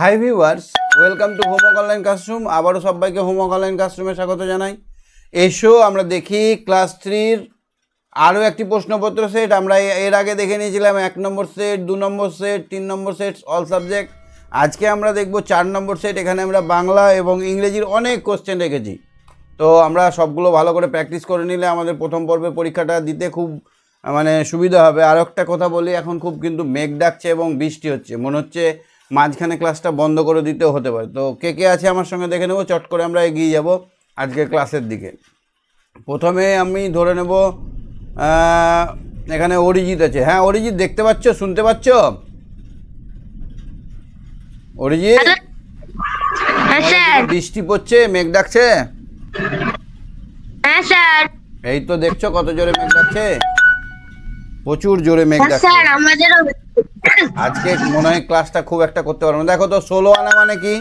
High viewers welcome to homework online classroom আবারও সবাইকে homework online ক্লাসরুমে স্বাগত জানাই এসো আমরা দেখি ক্লাস থ্রির আরও একটি প্রশ্নপত্র সেট আমরা এর আগে দেখে নিয়েছিলাম এক নম্বর সেট দু নম্বর সেট তিন নম্বর সেট অল সাবজেক্ট আজকে আমরা দেখব চার নম্বর সেট এখানে আমরা বাংলা এবং ইংরেজির অনেক কোশ্চেন রেখেছি তো আমরা সবগুলো ভালো করে প্র্যাকটিস করে নিলে আমাদের প্রথম পর্বে পরীক্ষাটা দিতে খুব মানে সুবিধা হবে আর একটা কথা বলি এখন খুব কিন্তু মেঘ ডাকছে এবং বৃষ্টি হচ্ছে মনে হচ্ছে মাঝখানে ক্লাসটা বন্ধ করে দিতেও হতে পারে তো কে কে আছে আমার সঙ্গে দেখে নেব চট করে আমরা এগিয়ে যাব আজকের ক্লাসের দিকে প্রথমে আমি ধরে নেব এখানে অরিজিৎ আছে হ্যাঁ অরিজিৎ দেখতে পাচ্ছ শুনতে পাচ্ছ অরিজিৎ হ্যাঁ, বৃষ্টি পড়ছে মেঘ ডাকছে হ্যাঁ, এই তো দেখছো কত জোরে মেঘ ডাকছে প্রচুর জোরে মেঘ স্যার আমাদেরও আজকে মনে হয় ক্লাসটা খুব একটা করতে পারবো দেখো তো ষোলো আনা মানে কি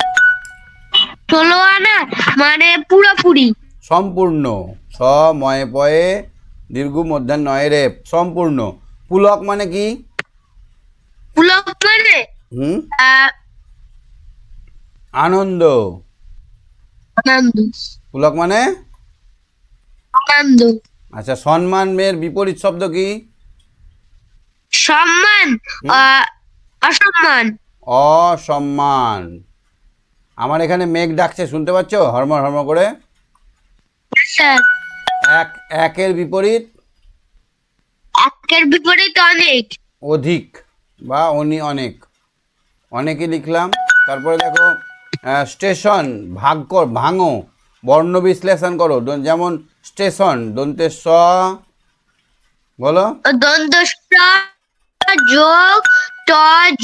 ষোলো আনা মানে পুরোপুরি সম্পূর্ণ স ময়ে পয়ে দীর্ঘ মধ্যাহ্ন নয় রে সম্পূর্ণ পুলক মানে কি পুলক মানে হুম আনন্দ আনন্দ পুলক মানে আনন্দ আচ্ছা সম্মান মেয়ের বিপরীত শব্দ কি সম্মান অসম্মান অসম্মান আমার এখানে মেঘ ডাকছে শুনতে পাচ্ছ হরমর হরম করে হ্যাঁ, এক একের বিপরীত একের বিপরীত অনেক অধিক বা অনি অনেক অনেকে লিখলাম তারপরে দেখো স্টেশন ভাগ কর ভাঙো বর্ণ বিশ্লেষণ করো যেমন স্টেশন দন্তে স বলো দন্ত যোগ ট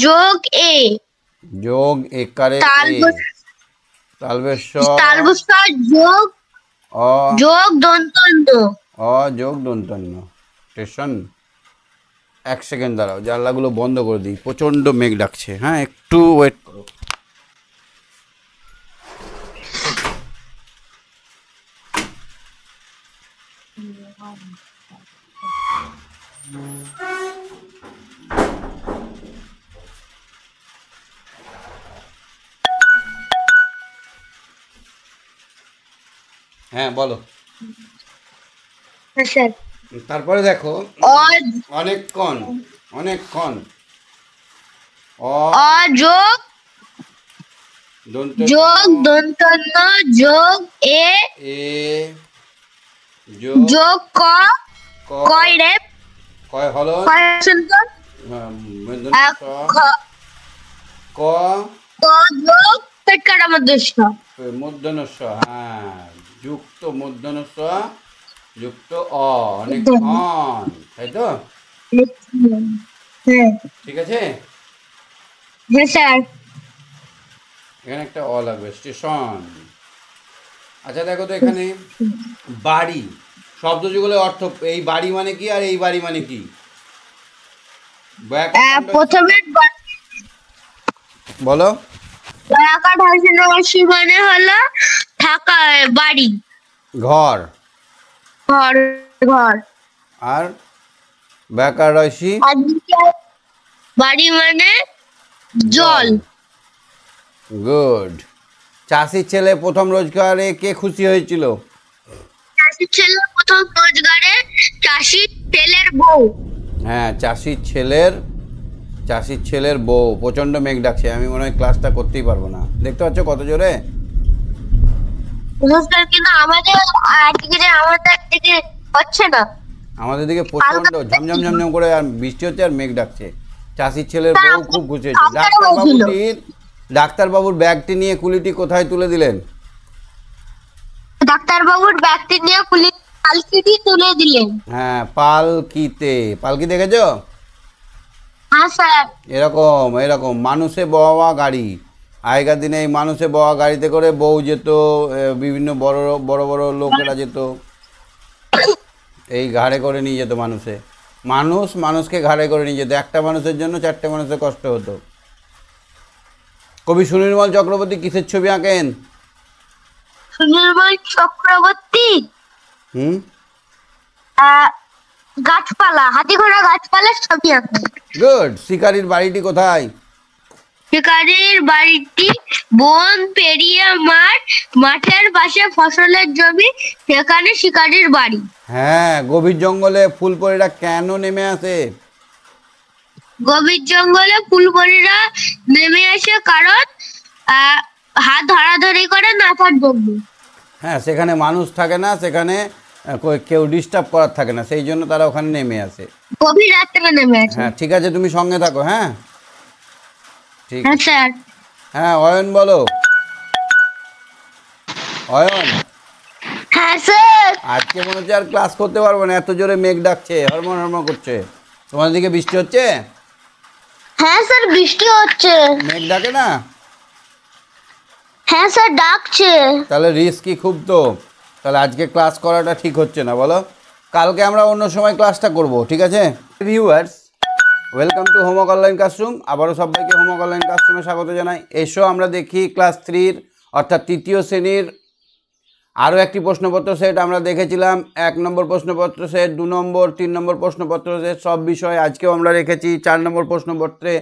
যোগ এ যোগ একারে যোগ অ যোগ দন্তন্য অ যোগ দন্তন্য স্টেশন এক সেকেন্ড দাঁড়াও জানলাগুলো বন্ধ করে দিই প্রচণ্ড মেঘ ডাকছে হ্যাঁ একটু ওয়েট হ্যাঁ বলো হ্যাঁ, তারপরে দেখো অনেকক্ষণ অনেকক্ষণ যোগ যোগ দন্তন্য যোগ এ যোগ ক কয় রে কয় হলো হ্যাঁ, ক ক যোগ পেটকাটা মধ্যস্থ মধ্যনস্ব হ্যাঁ যুক্ত মধ্যাহ্ন যুক্ত অ অনেক অন তাই তো হ্যাঁ। ঠিক আছে হ্যাঁ, এখানে একটা অ লাগবে স্টেশন আচ্ছা দেখো তো এখানে বাড়ি শব্দ যেগুলো অর্থ এই বাড়ি মানে কি আর এই বাড়ি মানে কি প্রথমে বলো ঢাকা ভাষাভাষী মানে হলো ঢাকা বাড়ি ঘর ঘর ঘর আর ব্যাকারসি বাড়ি মানে জল গুড চাষির ছেলে প্রথম রোজগারে কে খুশি হয়েছিল চাষির ছেলে প্রথম রোজগারে চাষির ছেলের বউ হ্যাঁ চাষির ছেলের চাষির ছেলের বউ প্রচন্ড মেঘ ডাকছে আমি মনে হয় ক্লাসটা করতেই পারবো না দেখতে পাচ্ছ কত জোরে আমাদের দিকে ঝমঝম ঝমঝম করে আর বৃষ্টি হচ্ছে আর মেঘ ডাকছে চাষির ছেলের বউ খুব ডাক্তারবাবুটির ডাক্তারবাবুর ব্যাগটি নিয়ে কুলিটি কোথায় তুলে দিলেন ডাক্তারবাবুর ব্যাগটি নিয়ে কুলি পালকিটি তুলে দিলেন হ্যাঁ পালকিতে পালকি দেখেছো হ্যাঁ, এরকম এরকম মানুষে বওয়া গাড়ি আগেকার দিনে এই মানুষে বওয়া গাড়িতে করে বউ যেত বিভিন্ন বড় বড় বড় লোকেরা যেত এই ঘাড়ে করে নিয়ে যেত মানুষে মানুষ মানুষকে ঘাড়ে করে নিয়ে যেত একটা মানুষের জন্য চারটে মানুষের কষ্ট হতো কবি সুনির্মল চক্রবর্তী কিসের ছবি আঁকেন সুনির্মল চক্রবর্তী হুম গাছপালা হাতি ঘোড়া গাছপালা ছবি আঁকবো গুড শিকারীর বাড়িটি কোথায় শিকারীর বাড়িটি বন পেরিয়ে মাঠ মাঠের পাশে ফসলের জমি সেখানে শিকারীর বাড়ি হ্যাঁ গভীর জঙ্গলে ফুলপরিরা কেন নেমে আসে গভীর জঙ্গলে ফুলপরিরা নেমে আসে কারণ হাত ধরাধরি করে না থাকবে হ্যাঁ সেখানে মানুষ থাকে না সেখানে কেউ ডিস্টার্ব করার থাকে না সেই জন্য তারা ওখানে নেমে আসে গভীর রাত্রে নেমে আসে হ্যাঁ ঠিক আছে তুমি সঙ্গে থাকো হ্যাঁ ঠিক হ্যাঁ, আছে স্যার হ্যাঁ অয়ন বলো অয়ন হ্যাঁ স্যার আজকে মনে হচ্ছে আর ক্লাস করতে পারবো না এত জোরে মেঘ ডাকছে হরমন হরমন করছে তোমাদের দিকে বৃষ্টি হচ্ছে হ্যাঁ স্যার বৃষ্টি হচ্ছে মেঘ ডাকে না হ্যাঁ স্যার ডাকছে তাহলে রিস্কি খুব তো তাহলে আজকে ক্লাস করাটা ঠিক হচ্ছে না বলো কালকে আমরা অন্য সময় ক্লাসটা করব ঠিক আছে viewers welcome to homework online classroom আবারও সবাইকে হোমওয়ার্ক অনলাইন ক্লাসরুমে স্বাগত জানাই এসো আমরা দেখি ক্লাস থ্রির অর্থাৎ তৃতীয় শ্রেণীর আরও একটি প্রশ্নপত্র সেট আমরা দেখেছিলাম এক নম্বর প্রশ্নপত্র সেট দু নম্বর তিন নম্বর প্রশ্নপত্র সেট সব বিষয় আজকেও আমরা রেখেছি চার নম্বর প্রশ্নপত্রে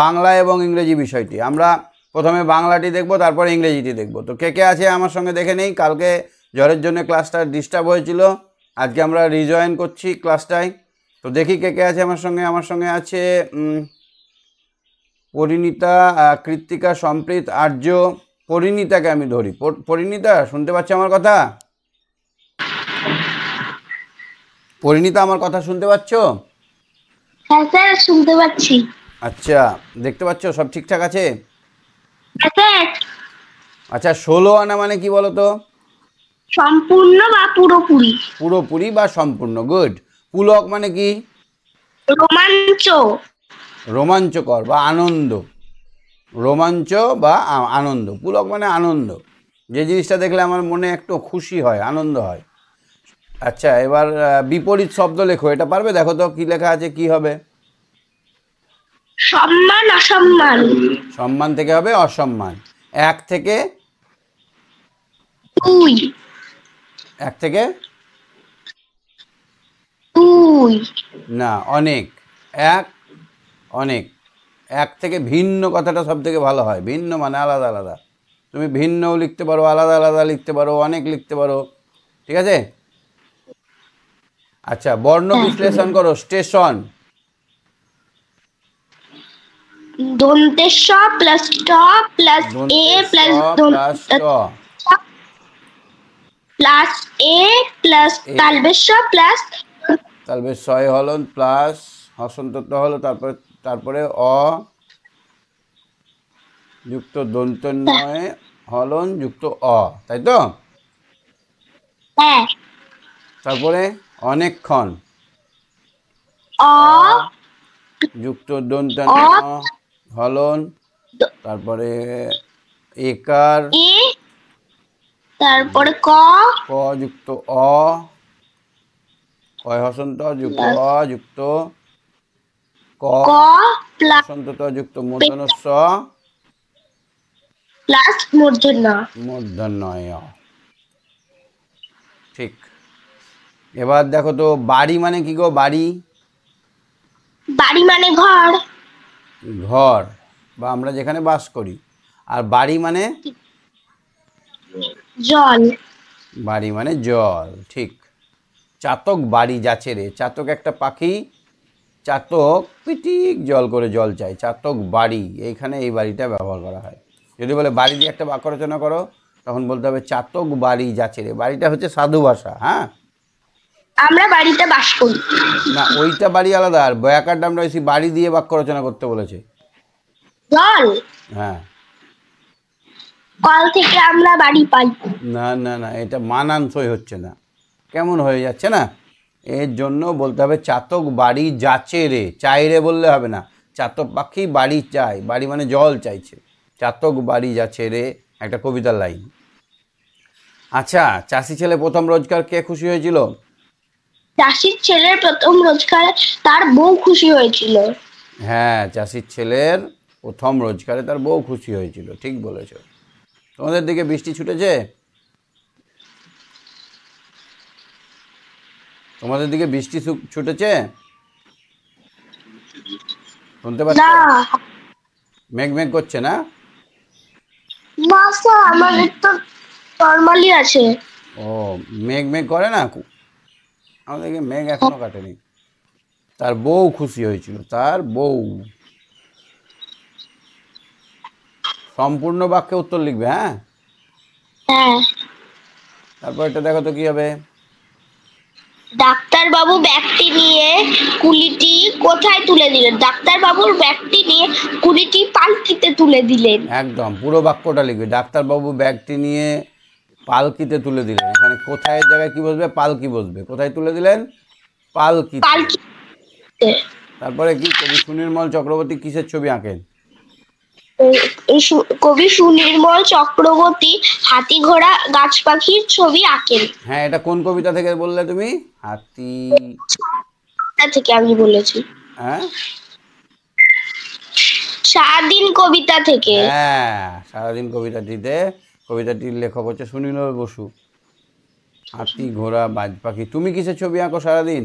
বাংলা এবং ইংরেজি বিষয়টি আমরা প্রথমে বাংলাটি দেখব তারপর ইংরেজিটি দেখব তো কে কে আছে আমার সঙ্গে দেখে নেই কালকে জ্বরের জন্য ক্লাসটা ডিস্টার্ব হয়েছিল আজকে আমরা রিজয়েন করছি ক্লাসটায় তো দেখি কে কে আছে আমার সঙ্গে আমার সঙ্গে আছে পরিণীতা কৃত্তিকা সম্প্রীত আর্য পরিণীতাকে আমি ধরি পরিণীতা শুনতে পাচ্ছ আমার কথা পরিণীতা আমার কথা শুনতে পাচ্ছ হ্যাঁ শুনতে পাচ্ছি আচ্ছা দেখতে পাচ্ছ সব ঠিকঠাক আছে হ্যাঁ আচ্ছা ষোলো আনা মানে কি বলতো সম্পূর্ণ বা পুরোপুরি পুরোপুরি বা সম্পূর্ণ গুড পুলক মানে কি রোমাঞ্চ রোমাঞ্চকর বা আনন্দ রোমাঞ্চ বা আনন্দ পুলক মানে আনন্দ যে জিনিসটা দেখলে আমার মনে একটু খুশি হয় আনন্দ হয় আচ্ছা এবার বিপরীত শব্দ লেখো এটা পারবে দেখো তো কি লেখা আছে কি হবে সম্মান অসম্মান সম্মান থেকে হবে অসম্মান এক থেকে দুই এক থেকে না অনেক এক অনেক এক থেকে ভিন্ন কথাটা সব থেকে ভালো হয় ভিন্ন মানে আলাদা আলাদা তুমি ভিন্নও লিখতে পারো আলাদা আলাদা লিখতে পারো অনেক লিখতে পারো ঠিক আছে আচ্ছা বর্ণ হ্যাঁ, বিশ্লেষণ করো স্টেশন দন্তেশ্বর প্লাস ট প্লাস এ প্লাস প্লাস এ প্লাস তালবেশ প্লাস তালবেশ হলো হলন প্লাস হসন্তত্ব হলো তারপরে তারপরে অ যুক্ত দন্ত নয় হলন যুক্ত অ তাই তো হ্যাঁ। তারপরে অনেকক্ষণ অ যুক্ত দন্ত হলন তারপরে একার তারপরে ক ক যুক্ত অ কয় হসন্ত যুক্ত অ যুক্ত ক ক প্লাস হসন্ত যুক্ত মূর্ধন্য প্লাস মূর্ধন্য মূর্ধন্য য ঠিক এবার দেখো তো বাড়ি মানে কি গো বাড়ি বাড়ি মানে ঘর ঘর বা আমরা যেখানে বাস করি আর বাড়ি মানে জল বাড়ি মানে জল ঠিক চাতক বাড়ি যাচ্ছে রে চাতক একটা পাখি চাতক পিটিক জল করে জল চাই চাতক বাড়ি এইখানে এই বাড়িটা ব্যবহার করা হয় যদি বলে বাড়ি দিয়ে একটা বাক্য রচনা করো তখন বলতে হবে চাতক বাড়ি যাচ্ছে রে বাড়িটা হচ্ছে সাধু ভাষা হ্যাঁ আমরা বাড়িতে বাস করি না ওইটা বাড়ি আলাদা আর বয়াকার ডামরা বাড়ি দিয়ে বাক্য রচনা করতে বলেছে জল হ্যাঁ কল থেকে আমরা বাড়ি পাই না না না এটা মানানসই হচ্ছে না কেমন হয়ে যাচ্ছে না এর জন্য বলতে হবে চাতক বাড়ি যাচে রে চাই রে বললে হবে না চাতক পাখি বাড়ি চায় বাড়ি মানে জল চাইছে চাতক বাড়ি যাচ্ছে রে একটা কবিতার লাইন আচ্ছা চাষি ছেলে প্রথম রোজগার কে খুশি হয়েছিল চাষির ছেলের প্রথম রোজগারে তার বউ খুশি হয়েছিল হ্যাঁ চাষির ছেলের প্রথম রোজগারে তার বউ খুশি হয়েছিল ঠিক বলেছো তোমাদের দিকে বৃষ্টি ছুটেছে তোমাদের দিকে বৃষ্টি ছুটেছে শুনতে পাচ্ছ মেঘ মেঘ করছে না ও মেঘ মেঘ করে না আমাদেরকে মেঘ এখনো কাটেনি তার বউ খুশি হয়েছিল তার বউ সম্পূর্ণ বাক্যে উত্তর লিখবে হ্যাঁ? হ্যাঁ তারপর এটা দেখো তো কি হবে ডাক্তার বাবু ব্যাগটি নিয়ে কুলিটি কোথায় তুলে দিলেন ডাক্তার বাবুর ব্যাগটি নিয়ে কুলিটি পালকিতে তুলে দিলেন একদম পুরো বাক্যটা লিখবে ডাক্তার বাবু ব্যাগটি নিয়ে পালকিতে তুলে দিলেন এখানে কোথায় জায়গায় কি বসবে পালকি বসবে কোথায় তুলে দিলেন পালকি পালকি তারপরে কি কবি সুনির্মল চক্রবর্তী কিসের ছবি আঁকেন কবি সুনির্মল চক্রবর্তী হাতি ঘোড়া গাছ পাখির ছবি আঁকেন হ্যাঁ এটা কোন কবিতা থেকে বললে তুমি হাতি থেকে আমি বলেছি হ্যাঁ সারাদিন কবিতা থেকে হ্যাঁ সারাদিন কবিতাটিতে কবিতাটির লেখক হচ্ছে সুনীল বসু হাতি ঘোড়া বাজ পাখি তুমি কিসের ছবি আঁকো সারাদিন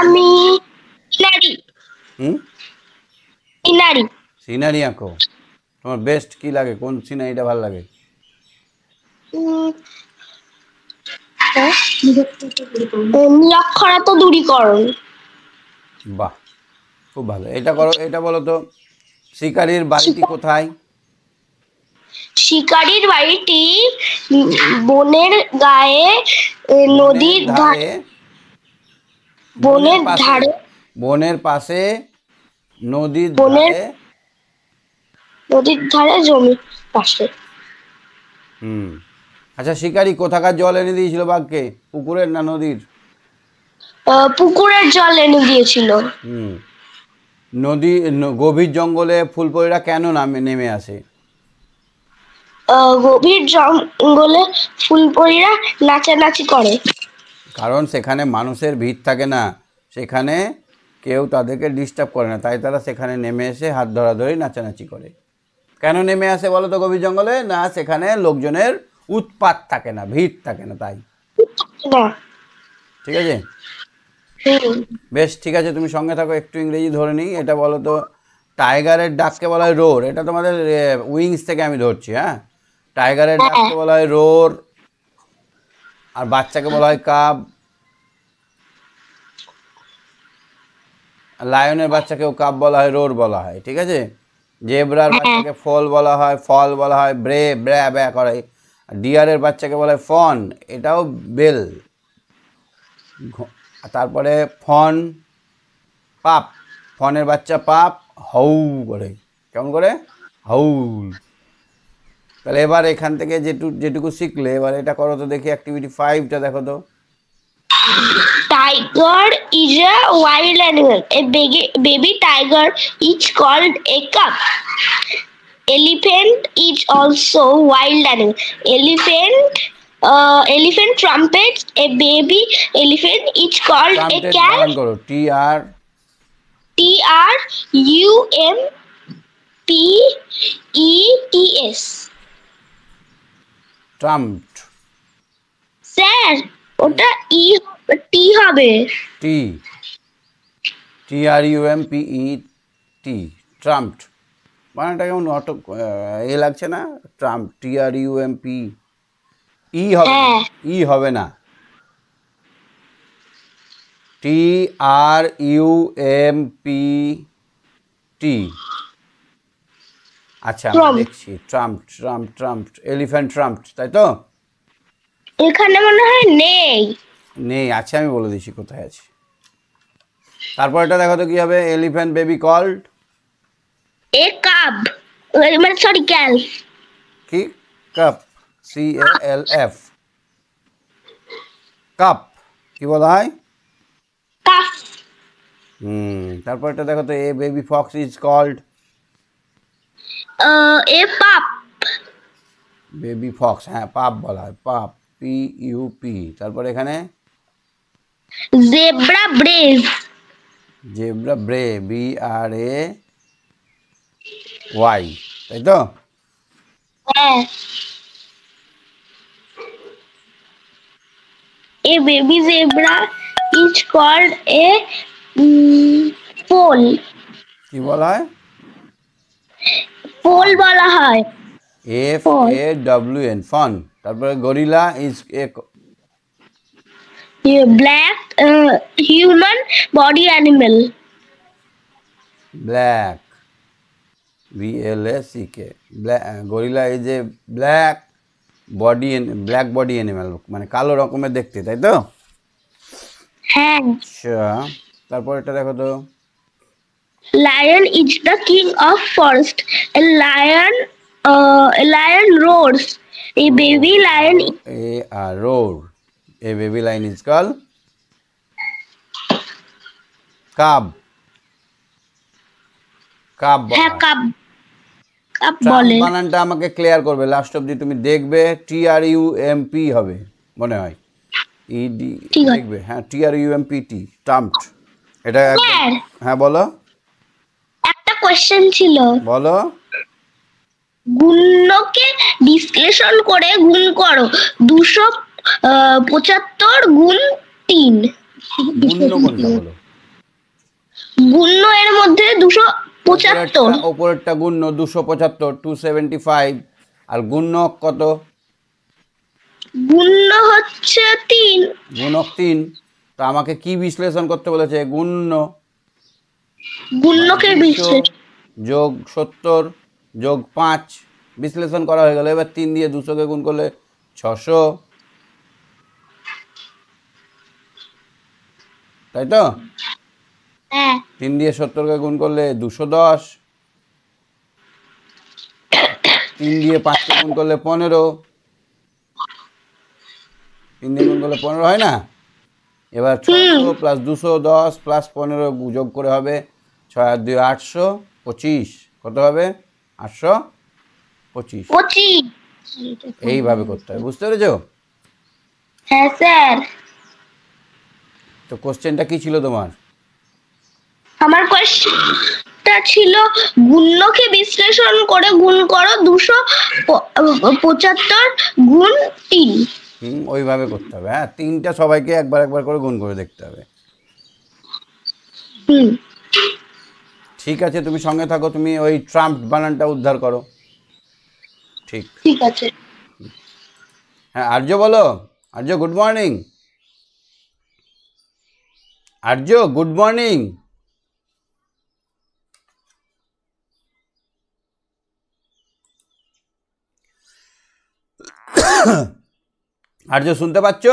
আমি হুম সিনারি আঁকো তোমার বেস্ট কি লাগে কোন সিনারিটা ভালো লাগে নিরক্ষরা তো দূরীকরণ বাহ খুব ভালো এটা করো এটা বলো তো শিকারীর বাড়িটি কোথায় শিকারীর বাড়িটি বনের গায়ে নদীর ধারে বনের ধারে বনের পাশে নদীর ধারে নদীর ধারে জমি পাশে হুম আচ্ছা শিকারি কোথাকার জল এনে দিয়েছিল বাঘকে পুকুরের না নদীর পুকুরের জল এনে দিয়েছিল হুম নদী গভীর জঙ্গলে ফুলপরিরা কেন নামে নেমে আসে গভীর জঙ্গলে ফুলপরিরা নাচানাচি করে কারণ সেখানে মানুষের ভিড় থাকে না সেখানে কেউ তাদেরকে ডিস্টার্ব করে না তাই তারা সেখানে নেমে এসে হাত ধরাধরি নাচানাচি করে কেন নেমে আসে বলো তো গভীর জঙ্গলে না সেখানে লোকজনের উৎপাত থাকে না ভিড় থাকে না তাই ঠিক আছে বেশ ঠিক আছে তুমি সঙ্গে থাকো একটু ইংরেজি ধরে নিই এটা বলো তো টাইগারের ডাককে বলা হয় রোর এটা তোমাদের উইংস থেকে আমি ধরছি হ্যাঁ টাইগারের হ্যাঁ। ডাককে বলা হয় রোর আর বাচ্চাকে বলা হয় কাব লায়নের বাচ্চাকেও কাব বলা হয় রোর বলা হয় ঠিক আছে জেব্রার হ্যাঁ। বাচ্চাকে ফল বলা হয় ফল বলা হয় ব্রে ব্রে ব্যা করে ডিয়ারের বাচ্চাকে বলে ফন এটাও বেল তারপরে ফন পাপ ফনের বাচ্চা পাপ হাউ করে কেমন করে হাউল তাহলে এবার এখান থেকে যেটু যেটুকু শিখলে এবার এটা করো তো দেখি অ্যাক্টিভিটি ফাইভটা দেখো তো Tiger is a wild animal. A baby, baby tiger is called a cub. Elephant is also wild animal. Elephant uh, elephant trumpets a baby elephant is called trumpet a cat T R T R U M P E T S trumpet sir ওটা E T হবে T T R U M P E T trumped বানানটা কেমন অটো এ লাগছে না trump T R U M P E হবে E হবে না T R U M P T আচ্ছা দেখছি trump trump trump elephant trump তাই তো এখানে মনে হয় নেই নেই আছে আমি বলে দিচ্ছি কোথায় আছে তারপর এটা দেখো তো কি হবে elephant baby called a calf মানে সরি ক্যাল কি calf C A L F calf কি বলা হয় কাপ হুম তারপর এটা দেখো তো a baby fox is called a pup baby Fox হ্যাঁ পাপ বলা হয় পাপ পি ইউপি তারপর এখানে zebra brave zebra bray B R A Y তাই তো হ্যাঁ। a baby জেব্রা is called এ পোল কি বলা হয় পোল বলা হয় F A W N fawn তারপরে gorilla is a black human body animal black B L A C K gorilla is a black body black body animal মানে কালো রকমের দেখতে তাই তো হ্যাঁ আচ্ছা তারপর এটা দেখো তো lion is the king of forest lion lion roars A baby lion. A, a roar. A baby lion is called cub. Cub হ্যাঁ কাপ বানানটা আমাকে ক্লিয়ার করবে লাস্ট অবধি তুমি দেখবে টি আর ইউ p হবে মনে হয় ইডি e দেখবে হ্যাঁ টি আর ইউ এম টি টাম্পড এটা হ্যাঁ বলো একটা কোশ্চেন ছিল বলো গুণকে বিশ্লেষণ করে গুণ করো দুশো পঁচাত্তর গুণ তিন গুণ এর মধ্যে দুশো পঁচাত্তর ওপরেরটা গুণ্য দুশো পঁচাত্তর টু সেভেন্টি ফাইভ আর গুণক কত গুণ হচ্ছে তিন গুণক তিন তো আমাকে কি বিশ্লেষণ করতে বলেছে গুণ গুণকে বিশ্লেষণ যোগ সত্তর যোগ পাঁচ বিশ্লেষণ করা হয়ে গেল এবার তিন দিয়ে দুশোকে গুণ করলে ছশো তাই তো হ্যাঁ। তিন দিয়ে সত্তরকে গুণ করলে দুশো দশ তিন দিয়ে পাঁচকে গুণ করলে পনেরো তিন দিয়ে গুণ করলে পনেরো হয় না এবার ছশো প্লাস দুশো দশ প্লাস পনেরো যোগ করে হবে ছয় আর দুই আটশো পঁচিশ কত হবে আটশো পঁচিশ পঁচিশ এইভাবে করতে হবে বুঝতে পেরেছো হ্যাঁ স্যার তো কোশ্চেনটা কি ছিল তোমার আমার কোশ্চেনটা ছিল গুণকে বিশ্লেষণ করে গুণ করো দুশো পঁচাত্তর গুণ তিন হুম ওইভাবে করতে হবে হ্যাঁ তিনটা সবাইকে একবার একবার করে গুণ করে দেখতে হবে হুম ঠিক আছে তুমি সঙ্গে থাকো তুমি ওই ট্রাম্প বানানটা উদ্ধার করো ঠিক ঠিক আছে হ্যাঁ আর্য বলো Arya good morning Arya good morning Arya শুনতে পাচ্ছ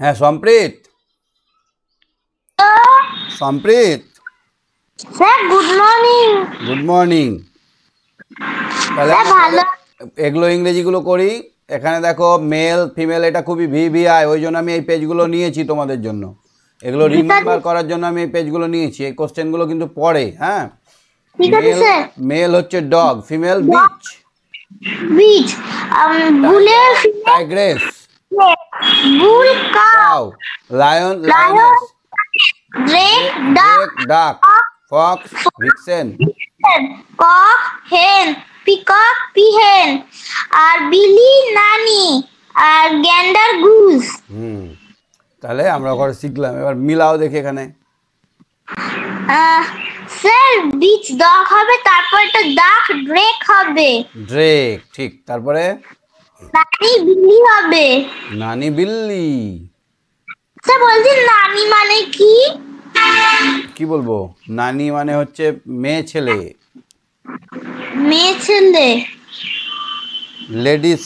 হ্যাঁ Samprit Samprit sir good morning good morning তাহলে এগুলো ইংরেজিগুলো করি এখানে দেখো মেল ফিমেল এটা খুবই ভিভিআই ওই জন্য আমি এই পেজগুলো নিয়েছি তোমাদের জন্য এগুলো রিমেম্বার করার জন্য আমি এই পেজগুলো নিয়েছি এই কোশ্চেনগুলো কিন্তু পড়ে হ্যাঁ মেল হচ্ছে ডগ ফিমেল বিচ বিচ বুলের টাইগ্রেস আর বিলি নানি আর গ্যান্ডার গুজ তাহলে আমরা ঘরে শিখলাম এবার মিলাও দেখি এখানে স্যার বিচ ডগ হবে তারপর একটা ডাক ড্রেক হবে ড্রেক ঠিক তারপরে নানি বিল্লি হবে নানি বিল্লি আচ্ছা বলছি নানি মানে কি কি বলবো নানি মানে হচ্ছে মেয়ে ছেলে মেয়ে ছেলে লেডিস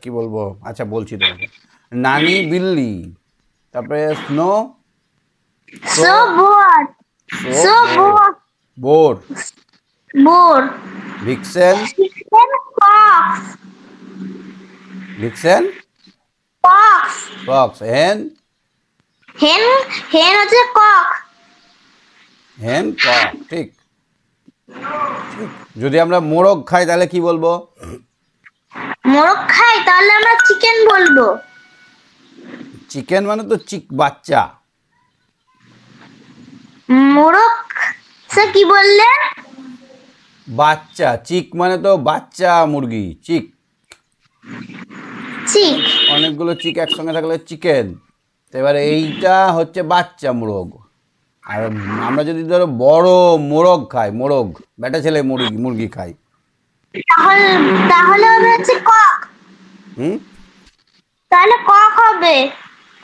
কি বলবো আচ্ছা বলছি তো নানি বিল্লি তারপরে স্নো sow boar sow boar boar boar vixen fox লিখছেন কক্স কক্স হেন হেন হেন হচ্ছে কক হেন কক ঠিক যদি আমরা মোরগ খাই তাহলে কি বলবো মোরগ খাই তাহলে আমরা চিকেন বলবো চিকেন মানে তো চিক বাচ্চা মোরগ সে কি বললে বাচ্চা চিক মানে তো বাচ্চা মুরগি চিক অনেকগুলো চিক একসঙ্গে থাকলে চিকেন এবার এইটা হচ্ছে বাচ্চা মোরগ আর আমরা যদি ধরো বড় মোরগ খাই মোরগ বেটা ছেলে মুরগি মুরগি খাই তাহলে হবে হচ্ছে কক হুম তাহলে কক হবে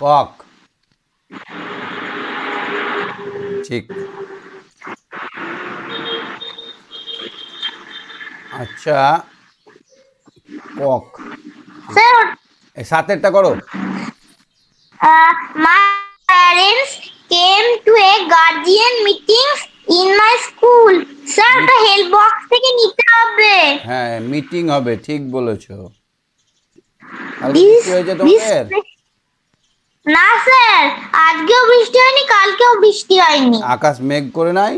কক ঠিক আচ্ছা কক স্যার এই সাতেরটা করো my parents came to a guardian meeting in my school sir ওটা হেল্প বক্স থেকে নিতে হবে হ্যাঁ মিটিং হবে ঠিক বলেছো বৃষ্টি না স্যার আজকেও বৃষ্টি হয়নি কালকেও বৃষ্টি হয়নি আকাশ মেঘ করে নাই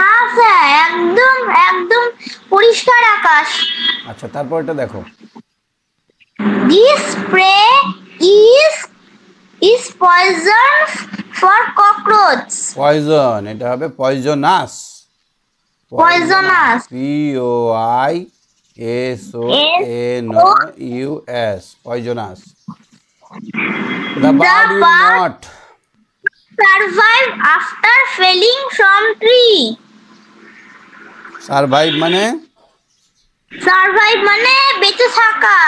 না স্যার একদম একদম পরিষ্কার আকাশ আচ্ছা তারপরটা দেখো This spray is is poison for cockroaches. Poison. এটা হবে poisonous. Poisonous. P O I S O N O U S. Poisonous. The bird will not survive after falling from tree. Survive মানে Survive মানে বেঁচে থাকা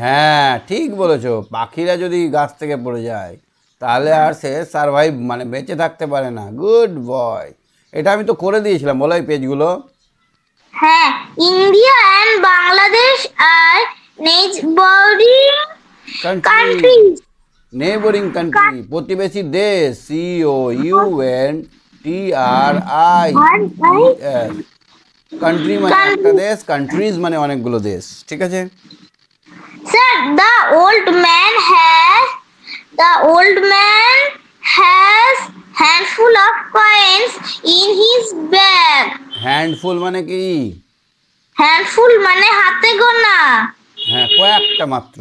হ্যাঁ ঠিক বলেছো পাখিরা যদি গাছ থেকে পড়ে যায় তাহলে আর সে সারভাইভ মানে বেঁচে থাকতে পারে না গুড বয় এটা আমি তো করে দিয়েছিলাম বলো এই পেজগুলো হ্যাঁ ইন্ডিয়া এন্ড বাংলাদেশ আর নেইবরিং কান্ট্রি নেইবরিং কান্ট্রি প্রতিবেশী দেশ C O U N T R Y country মানে একটা দেশ কান্ট্রিজ মানে অনেকগুলো দেশ ঠিক আছে Sir, the old man has the old man has handful of coins in his bag. Handful মানে কি হ্যান্ডফুল মানে হাতে গোনা হ্যাঁ কয়েকটা মাত্র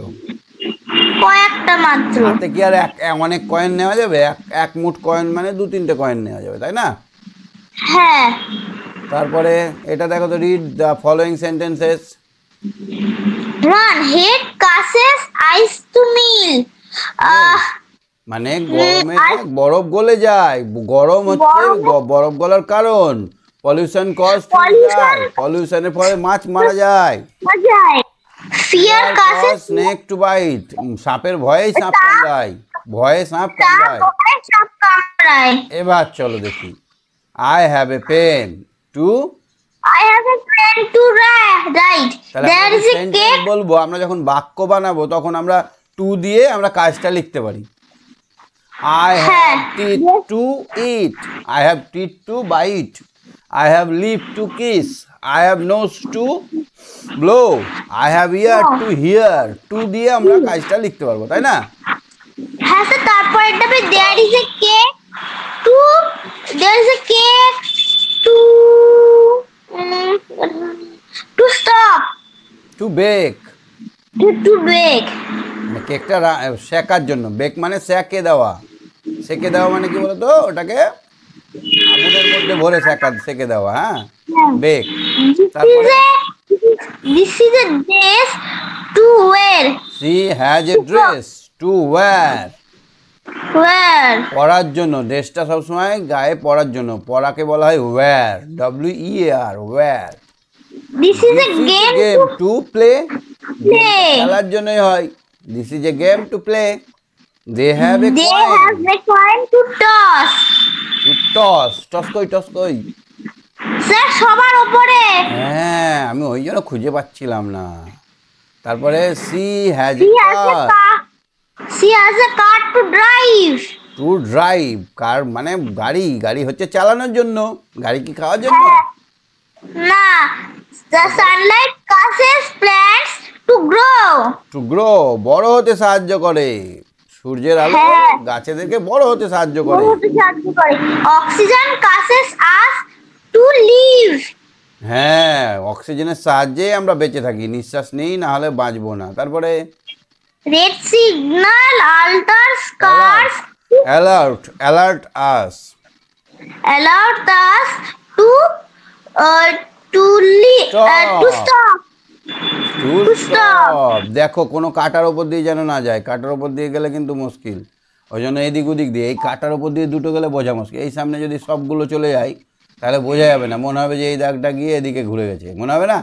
কয়েকটা মাত্র হাতে কি আর এক এক- অনেক কয়েন নেওয়া যাবে এক এক মুঠ কয়েন মানে দু তিনটে কয়েন নেওয়া যাবে তাই না হ্যাঁ তারপরে এটা দেখো তো রিড দ্য ফলোয়িং সেন্টেন্সেস রান heat causes ice to melt মানে গরমে hmm, বরফ গলে যায় গরম হচ্ছে বরফ গলার কারণ পলিউশন কজ পলিউশনের ফলে মাছ মারা যায় fear causes snake to bite সাপের ভয়ে সাপ কামড়ায় ভয়ে সাপ কামড়ায় এবার চলো দেখি I have a pen to I have a plan to write there is a cake বলবো আমরা যখন বাক্য বানাবো তখন আমরা টু দিয়ে আমরা কাজটা লিখতে পারি I have teeth to eat I have teeth to bite I have lip to kiss I have nose to blow I have ear to hear to দিয়ে আমরা কাজটা লিখতে পারবো তাই না হ্যাঁ স্যার তারপর এটা there is a cake to there is a cake to to stop to bake to, to bake কেকটা শেকার জন্য বেক মানে সেকে দেওয়া সেকে দেওয়া মানে কি বলতো ওটাকে আগুনের মধ্যে ভরে সেকা সেকে দেওয়া হ্যাঁ বেক তারপরে this is a dress to wear she has a dress to wear পড়ার জন্য ড্রেসটা সবসময় গায়ে পড়ার জন্য পড়াকে বলা হয় where W E R where this is a game to play খেলার জন্যই হয় this is a game to play they have a coin to toss to toss toss কই টস কই স্যার সবার উপরে হ্যাঁ আমি ওই জন্য খুঁজে পাচ্ছিলাম না তারপরে she has a she has a car to drive to drive car মানে গাড়ি গাড়ি হচ্ছে চালানোর জন্য গাড়ি কি খাওয়ার জন্য না the sunlight causes plants to grow to grow বড় হতে সাহায্য করে সূর্যের আলো হ্যাঁ। গাছেদেরকে বড় হতে সাহায্য করে সাহায্য করে oxygen causes us to live হ্যাঁ অক্সিজেনের সাহায্যে আমরা বেঁচে থাকি নিঃশ্বাস নেই না হলে বাঁচবো না তারপরে red signal alters cars. Alert, alert us. Alert us to uh, to leave, uh, to stop. দেখো কোনো কাটার ওপর দিয়ে যেন না যায় কাটার ওপর দিয়ে গেলে কিন্তু মুশকিল ওই জন্য এদিক ওদিক দিয়ে এই কাটার ওপর দিয়ে দুটো গেলে বোঝা মুশকিল এই সামনে যদি সবগুলো চলে যায় তাহলে বোঝা যাবে না মনে হবে যে এই দাগটা গিয়ে এদিকে ঘুরে গেছে মনে হবে না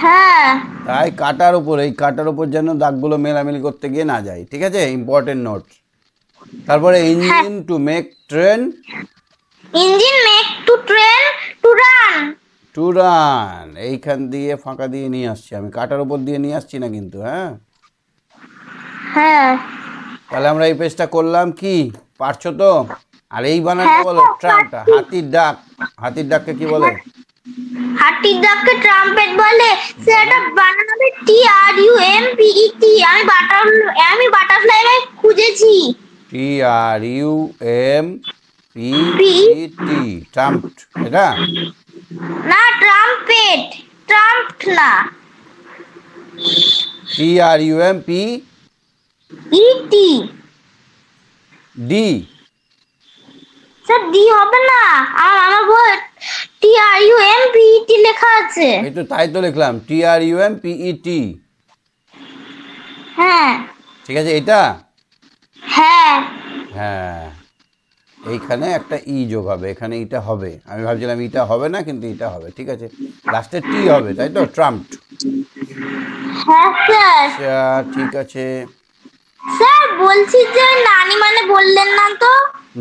হ্যাঁ তাই কাটার উপর এই কাটার উপর যেন দাগগুলো মেলামেলি করতে গিয়ে না যায় ঠিক আছে ইম্পর্টেন্ট নোট তারপরে engine to make train engine make to train to run to run এইখান দিয়ে ফাঁকা দিয়ে নিয়ে আসছি আমি কাটার উপর দিয়ে নিয়ে আসছি না কিন্তু হ্যাঁ হ্যাঁ তাহলে আমরা এই পেজটা করলাম কি পারছো তো আর এই বানানটা হ্যাঁ, বলো হাতির ডাক হাতির ডাককে কি বলে হাটিদাকে ট্রাম্পেট বলে সে একটা বানান হবে T R U M P E T আমি বাটারফ্লাই আমি বাটারফ্লাই ভাই খুঁজেছি T R U M P E T trump এটা না ট্রাম্পেট ট্রাম্প না T R U M P E T D sir D হবে না আর আমার বই T R U M P E T লেখা আছে এই তো তাই তো লিখলাম T R U M P E T হ্যাঁ ঠিক আছে এটা হ্যাঁ হ্যাঁ এইখানে একটা ই e যোগ হবে এখানে এটা হবে আমি ভাবছিলাম এটা হবে না কিন্তু এটা হবে ঠিক আছে লাস্টে টি হবে তাই তো ট্রাম্প হ্যাঁ স্যার আচ্ছা, ঠিক আছে স্যার বলছি যে নানি মানে বললেন না তো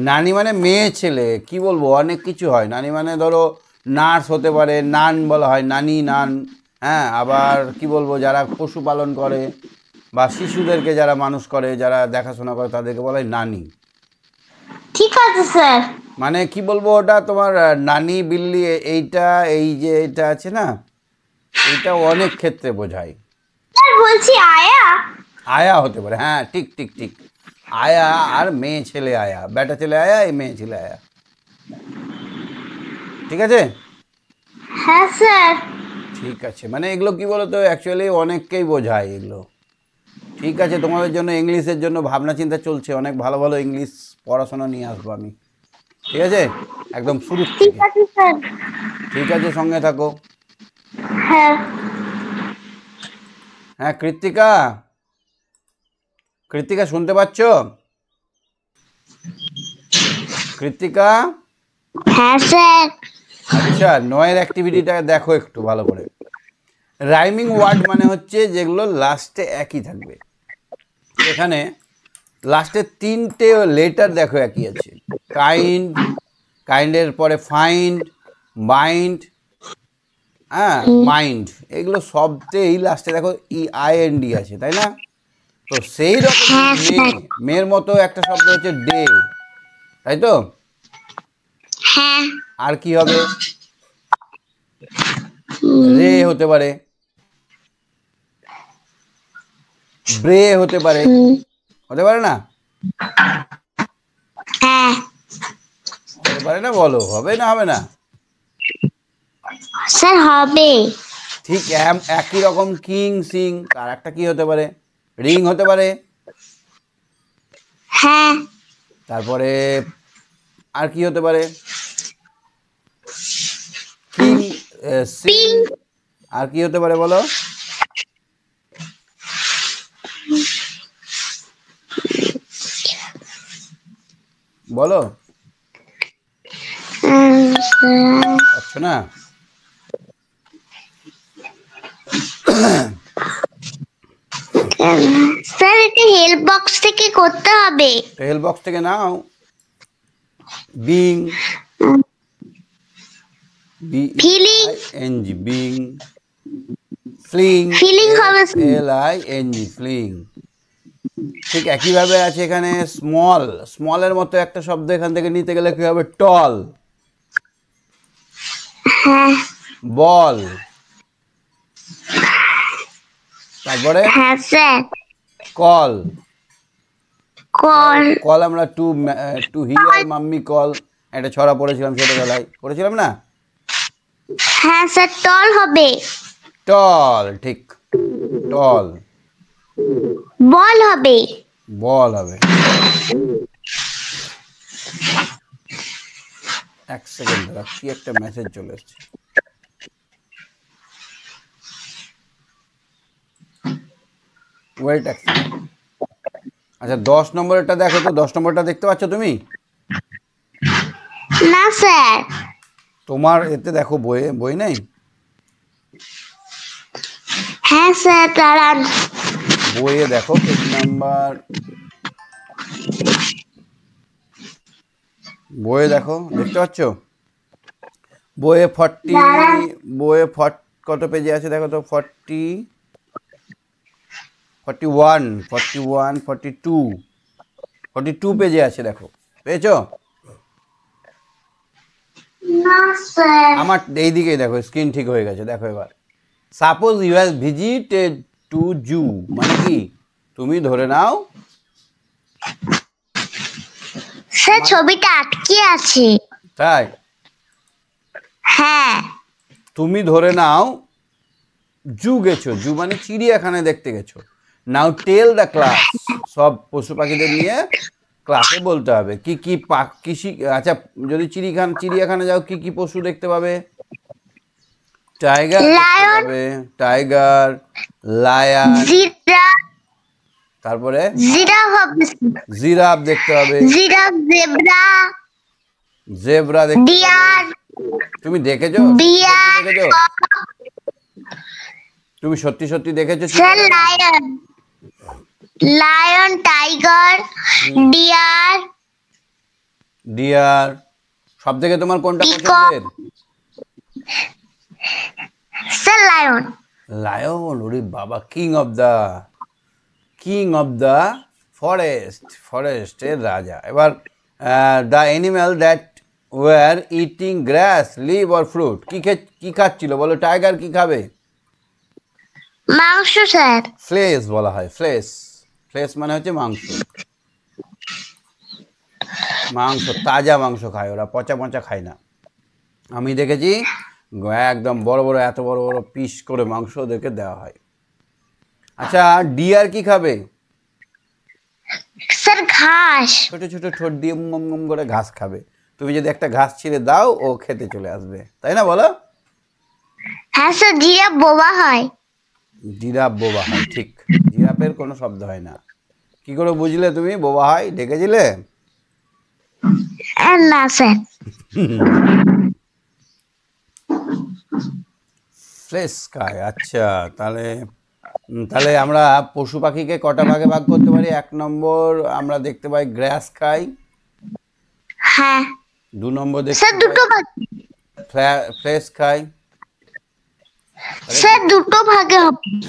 নানি মানে মেয়ে ছেলে কি বলবো অনেক কিছু হয় নানি মানে ধরো নার্স হতে পারে নান বলা হয় নানি নান হ্যাঁ আবার কি বলবো যারা পশুপালন করে বা শিশুদেরকে যারা মানুষ করে যারা দেখাশোনা করে তাদেরকে বলা হয় নানি ঠিক আছে স্যার মানে কি বলবো ওটা তোমার নানি বিল্লি এইটা এই যে এটা আছে না এটা অনেক ক্ষেত্রে বোঝায় বলছি আয়া আয়া হতে পারে হ্যাঁ ঠিক ঠিক ঠিক আয়া আর মেয়ে ছেলে আয়া বেটা ছেলে আয়া এই মেয়ে ছেলে আয়া ঠিক আছে হ্যাঁ স্যার ঠিক আছে মানে এগুলো কি বলো তো অ্যাকচুয়ালি অনেককেই বোঝায় এগুলো ঠিক আছে তোমাদের জন্য ইংলিশের জন্য ভাবনা চিন্তা চলছে অনেক ভালো ভালো ইংলিশ পড়াশোনা নিয়ে আসবো আমি ঠিক আছে একদম শুরু ঠিক আছে স্যার ঠিক আছে সঙ্গে থাকো হ্যাঁ হ্যাঁ কৃত্তিকা কৃতিকা শুনতে পাচ্ছ কৃতিকা হ্যাঁ, আচ্ছা নয়ের অ্যাক্টিভিটিটা দেখো একটু ভালো করে রাইমিং ওয়ার্ড মানে হচ্ছে যেগুলো লাস্টে একই থাকবে এখানে লাস্টে তিনটে লেটার দেখো একই আছে কাইন্ড কাইন্ডের পরে ফাইন্ড মাইন্ড হ্যাঁ মাইন্ড এগুলো সবতে এই লাস্টে দেখো ই আই এন ডি আছে তাই না তো সেই রকম হ্যাঁ, হ্যাঁ। মেয়ের মতো একটা শব্দ হচ্ছে ডে তাই তো হ্যাঁ। আর কি হবে রে হতে পারে ব্রে হতে পারে হতে পারে না হতে পারে না বলো হবে না হবে না স্যার হবে ঠিক একই রকম কিং সিং আর একটা কি হতে পারে রিং হতে পারে হ্যাঁ তারপরে আর কি হতে পারে আর কি হতে পারে বলো বলো আচ্ছা না স্যার এটা হেল্প বক্স থেকে করতে হবে হেল্প বক্স থেকে নাও being feeling N G being fling feeling হবে L I N G fling ঠিক একইভাবে আছে এখানে স্মল স্মলের মতো একটা শব্দ এখান থেকে নিতে গেলে কি হবে টল হ্যাঁ। বল তারপরে হ্যাঁ স্যার কল কল কল আমরা to to hear mummy call একটা ছড়া পড়েছিলাম ছোটবেলায় পড়েছিলাম না হ্যাঁ স্যার টল হবে টল ঠিক টল বল হবে বল হবে এক সেকেন্ড কি একটা মেসেজ চলে এসেছে ওয়েট আচ্ছা দশ নম্বরটা দেখো তো দশ নম্বরটা দেখতে পাচ্ছ তুমি না স্যার তোমার এতে দেখো বই বই নেই হ্যাঁ স্যার দাঁড়ান বইয়ে দেখো পেজ নাম্বার বইয়ে দেখো দেখতে পাচ্ছ বইয়ে ফর্টি বইয়ে ফট কত পেজে আছে দেখো তো forty forty one forty one forty two forty two পেজে আছে দেখো পেয়েছো আমার এইদিকে দেখো স্ক্রিন ঠিক হয়ে গেছে দেখো এবার suppose you has visited to zoo মানে কি তুমি ধরে নাও স্যার ছবিটা আটকে আছে তাই হ্যাঁ তুমি ধরে নাও জু গেছো জু মানে চিড়িয়াখানায় দেখতে গেছো নাও টেল দ্য ক্লাস সব পশু পাখিদের নিয়ে ক্লাসে বলতে হবে কি কি কৃষি আচ্ছা যদি চিড়িখান চিড়িয়াখানা যাও কি কি পশু দেখতে পাবে টাইগার পাবে টাইগার লায়ন তারপরে জিরাফ দেখতে হবে জিরাফ জেব্রা জেব্রা দেখতে তুমি দেখেছো দেখেছো তুমি সত্যি সত্যি দেখেছো lion tiger deer deer সব থেকে তোমার কোনটা পছন্দের স্যার লায়ন লায়ন ওরে বাবা king of the king of the forest ফরেস্টের রাজা এবার the animal that were eating grass leaf or fruit কি খে কি খাচ্ছিল বলো টাইগার কি খাবে মাংস স্যার ফ্লেস বলা হয় ফ্লেস ফ্রেশ মানে হচ্ছে মাংস মাংস তাজা মাংস খায় ওরা পচা পচা খায় না আমি দেখেছি একদম বড় বড় এত বড় বড় পিস করে মাংস ওদেরকে দেওয়া হয় আচ্ছা ডিয়ার কি খাবে স্যার ঘাস ছোট ছোট ঠোঁট দিয়ে মম মম করে ঘাস খাবে তুমি যদি একটা ঘাস ছিঁড়ে দাও ও খেতে চলে আসবে তাই না বলো হ্যাঁ স্যার জিরাফ বোবা হয় জিরাফ বোবা হয় ঠিক শব্দের কোনো শব্দ হয় না কি করে বুঝলে তুমি বোবা হাই ডেকেছিলে না স্যার ফ্রেশ খায় আচ্ছা তাহলে তাহলে আমরা পশু পাখিকে কটা ভাগে ভাগ করতে পারি এক নম্বর আমরা দেখতে পাই গ্রাস খাই হ্যাঁ দু নম্বর দেখতে স্যার দুটো ভাগ ফ্রেশ খাই স্যার দুটো ভাগে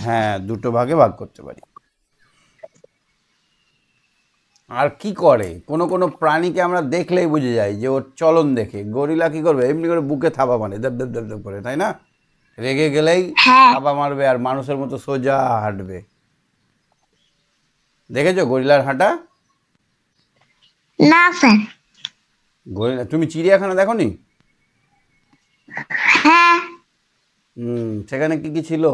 হ্যাঁ দুটো ভাগে ভাগ করতে পারি আর কি করে কোনো কোনো প্রাণীকে আমরা দেখলেই বুঝে যাই যে ওর চলন দেখে গরিলা কি করবে এমনি করে বুকে থাবা মারে দেব দেব দেব দেব করে তাই না রেগে গেলেই হ্যাঁ। থাবা মারবে আর মানুষের মতো সোজা হাঁটবে দেখেছো গরিলার হাঁটা না স্যার গরিলা তুমি চিড়িয়াখানা দেখো নি হ্যাঁ হুম সেখানে কি কি ছিল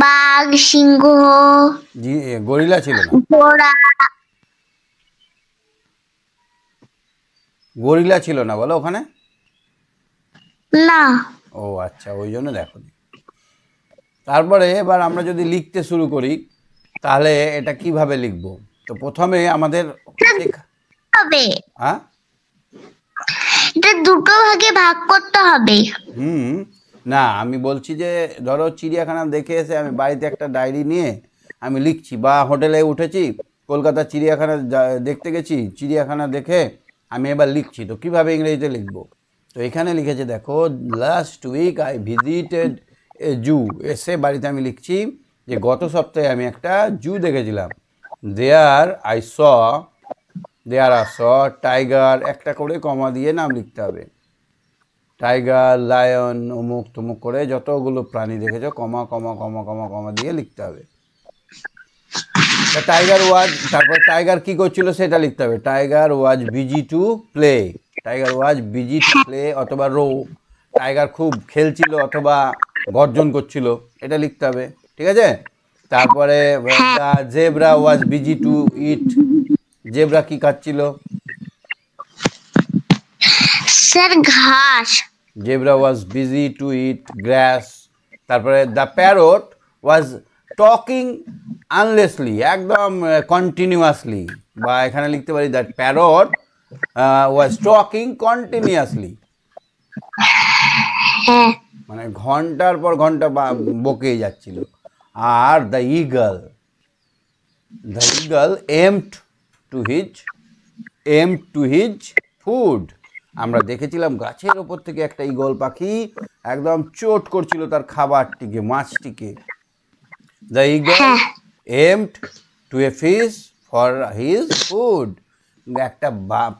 বাঘ সিংহ গরিলা ছিল গরিলা ছিল না বলো ওখানে না ও আচ্ছা ওই জন্য দেখো তারপরে এবার আমরা যদি লিখতে শুরু করি তাহলে এটা কিভাবে লিখব তো প্রথমে আমাদের হ্যাঁ? দুটো ভাগে ভাগ করতে হবে হুম না আমি বলছি যে ধরো চিড়িয়াখানা দেখে এসে আমি বাড়িতে একটা ডায়েরি নিয়ে আমি লিখছি বা হোটেলে উঠেছি কলকাতা চিড়িয়াখানা দেখতে গেছি চিড়িয়াখানা দেখে আমি এবার লিখছি তো কীভাবে ইংরেজিতে লিখব তো এখানে লিখেছে দেখো last week I visited a zoo এসে বাড়িতে আমি লিখছি যে গত সপ্তাহে আমি একটা জু দেখেছিলাম there I saw there a saw tiger একটা করে কমা দিয়ে নাম লিখতে হবে টাইগার লায়ন অমুক তমুক করে যতগুলো প্রাণী দেখেছ কমা কমা কমা কমা কমা দিয়ে লিখতে হবে টাইগার ওয়াজ তারপর টাইগার কি করছিল সেটা লিখতে হবে tiger was busy to play tiger was busy to play অথবা রো টাইগার খুব খেলছিল অথবা গর্জন করছিল এটা লিখতে হবে ঠিক আছে তারপরে হ্যাঁ। Zebra was busy to eat zebra কি খাচ্ছিল স্যার ঘাস zebra was busy to eat grass তারপরে the parrot was talking endlessly একদম কন্টিনিউয়াসলি uh, বা এখানে লিখতে পারি that parrot was talking continuously মানে ঘন্টার পর ঘন্টা বকে যাচ্ছিল আর the eagle the eagle aim to his aim to his food আমরা দেখেছিলাম গাছের ওপর থেকে একটা ইগল পাখি একদম চোট করছিল তার খাবারটিকে মাছটিকে the eagle aimed to a fish for his food একটা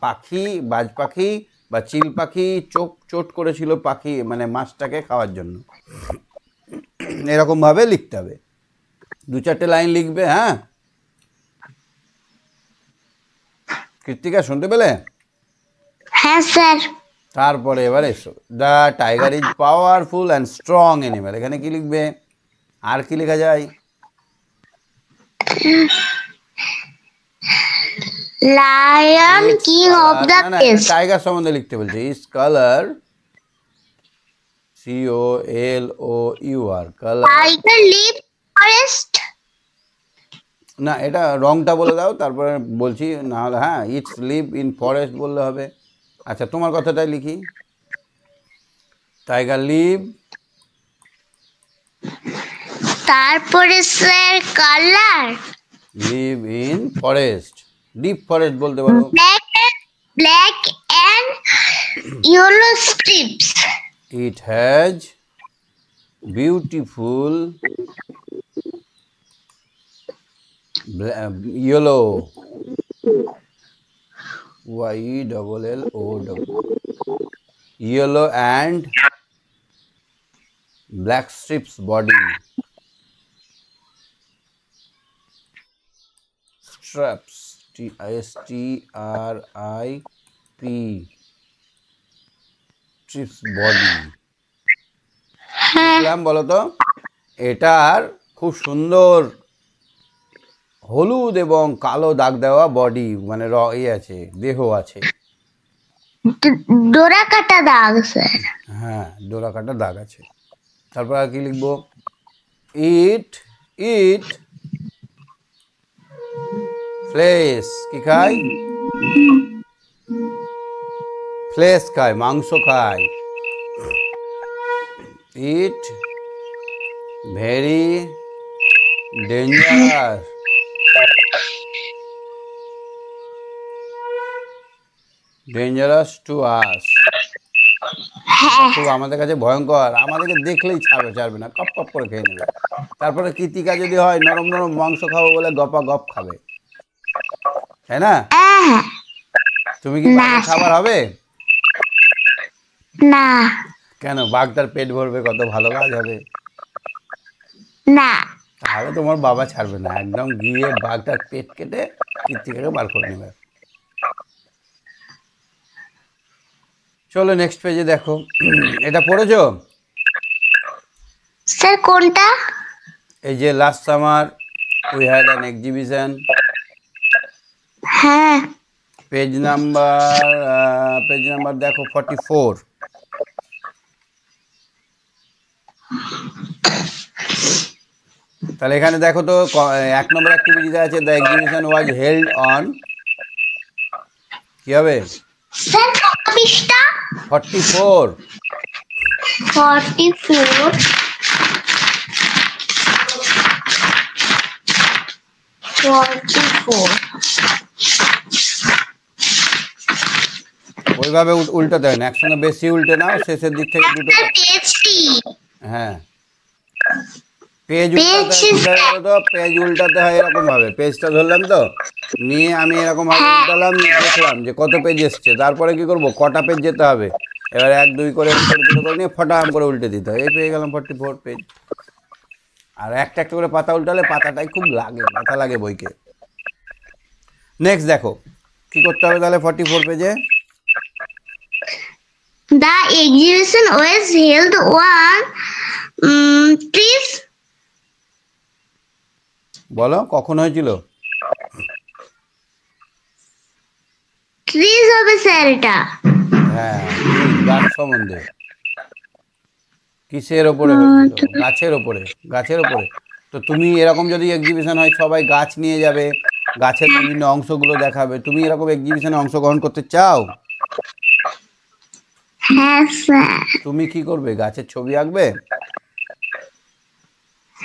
পাখি বাজ পাখি বা চিল পাখি চোখ চোট করেছিল পাখি মানে মাছটাকে খাওয়ার জন্য এরকমভাবে লিখতে হবে দু চারটে লাইন লিখবে হ্যাঁ কৃত্তিকা শুনতে পেলে হ্যাঁ স্যার তারপরে এবার এসো the tiger is powerful and strong animal এখানে কি লিখবে আর কি লেখা যায় lion king of the forest tiger সম্বন্ধে লিখতে বলছে is colour C O L O U R colour tiger live forest না এটা রংটা বলে দাও তারপরে বলছি না হলে হ্যাঁ ইটস লিভ ইন ফরেস্ট বললে হবে আচ্ছা তোমার কথাটাই লিখি টাইগার লিভ তারপরে sir colour live in forest deep forest বলতে পারো black black and yellow stripes it has beautiful yellow Y double L O double. Yellow and black strips body. Straps. T I S T R I P. strips body. বলো তো এটার খুব সুন্দর হলুদ এবং কালো দাগ দেওয়া বডি মানে র এ আছে দেহ আছে ডোরা কাটা দাগ হ্যাঁ ডোরা কাটা দাগ আছে তারপর আর কি লিখবো ইট ইট ফ্লেস কি খাই ফ্লেস খায় মাংস খায় it very dangerous dangerous to us খুব আমাদের কাছে ভয়ঙ্কর আমাদেরকে দেখলেই ছাড়বে ছাড়বে না কপ কপ করে খেয়ে নেবে তারপরে কৃতিকা যদি হয় নরম নরম মাংস খাবো বলে গপা গপ খাবে তাই না হ্যাঁ। তুমি কি খাবার হবে না কেন বাঘটার পেট ভরবে কত ভালো কাজ হবে না তাহলে তোমার বাবা ছাড়বে না একদম গিয়ে বাঘটার পেট কেটে কৃতিকাকে বার করে নেবে চলো নেক্সট পেজে দেখো এটা পড়েছো স্যার কোনটা এই যে last summer we had an exhibition হ্যাঁ পেজ নাম্বার পেজ নাম্বার দেখো 44 তাহলে এখানে দেখো তো এক নম্বর অ্যাক্টিভিটিতে আছে the exhibition was held on কি হবে স্যার 44 44 44 ওই ভাবে উল্টা দেন একদম বেশি উল্টে নাও শেষের দিক থেকে দুটো হ্যাঁ পেজ উল্টাতে তো পেজ উল্টাতে হয় এরকম ভাবে পেজটা ধরলাম তো নিয়ে আমি এরকম ভাবে হ্যাঁ। উল্টালাম দেখলাম যে কত পেজ এসছে তারপরে কি করব কটা পেজ যেতে হবে এবার এক দুই করে করে নিয়ে ফটাম করে উল্টে দিতে হয় এই পেয়ে গেলাম ফর্টি ফোর পেজ আর একটা একটা করে পাতা উল্টালে পাতাটাই খুব লাগে পাতা লাগে বইকে নেক্সট দেখো কি করতে হবে তাহলে ফর্টি ফোর পেজে The exhibition was held on বলো কখন হয়েছিল ত্রিশ হবে স্যার হ্যাঁ গাছ সম্বন্ধে কিসের ওপরে গাছের ওপরে গাছের ওপরে তো তুমি এরকম যদি এক্সিবিশন হয় সবাই গাছ নিয়ে যাবে গাছের বিভিন্ন অংশগুলো দেখাবে তুমি এরকম এক্সিবিশনে অংশগ্রহণ করতে চাও হ্যাঁ, তুমি কি করবে গাছের ছবি আঁকবে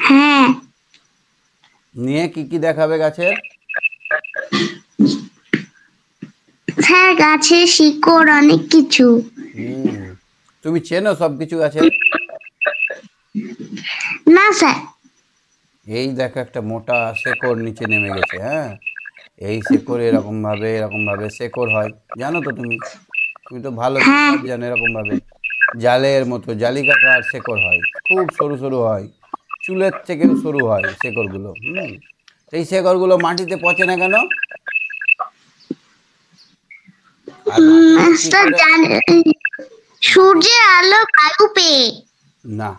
হ্যাঁ নিয়ে কি কি দেখাবে গাছের হ্যাঁ গাছে শিকড় অনেক কিছু তুমি চেনো সবকিছু গাছে না স্যার এই দেখো একটা মোটা শেকড় নিচে নেমে গেছে হ্যাঁ এই শেকড় এরকম ভাবে এরকম ভাবে শেকড় হয় জানো তো তুমি তুমি তো ভালো হ্যাঁ। জানো এরকম ভাবে জালের মতো জালি আর শেকড় হয় খুব সরু সরু হয় চুলের থেকে শুরু হয় শেকড়গুলো হুম সেই শেকড়গুলো মাটিতে পচে না কেন আচ্ছা, সূর্যের আলো বায়ু পেয়ে না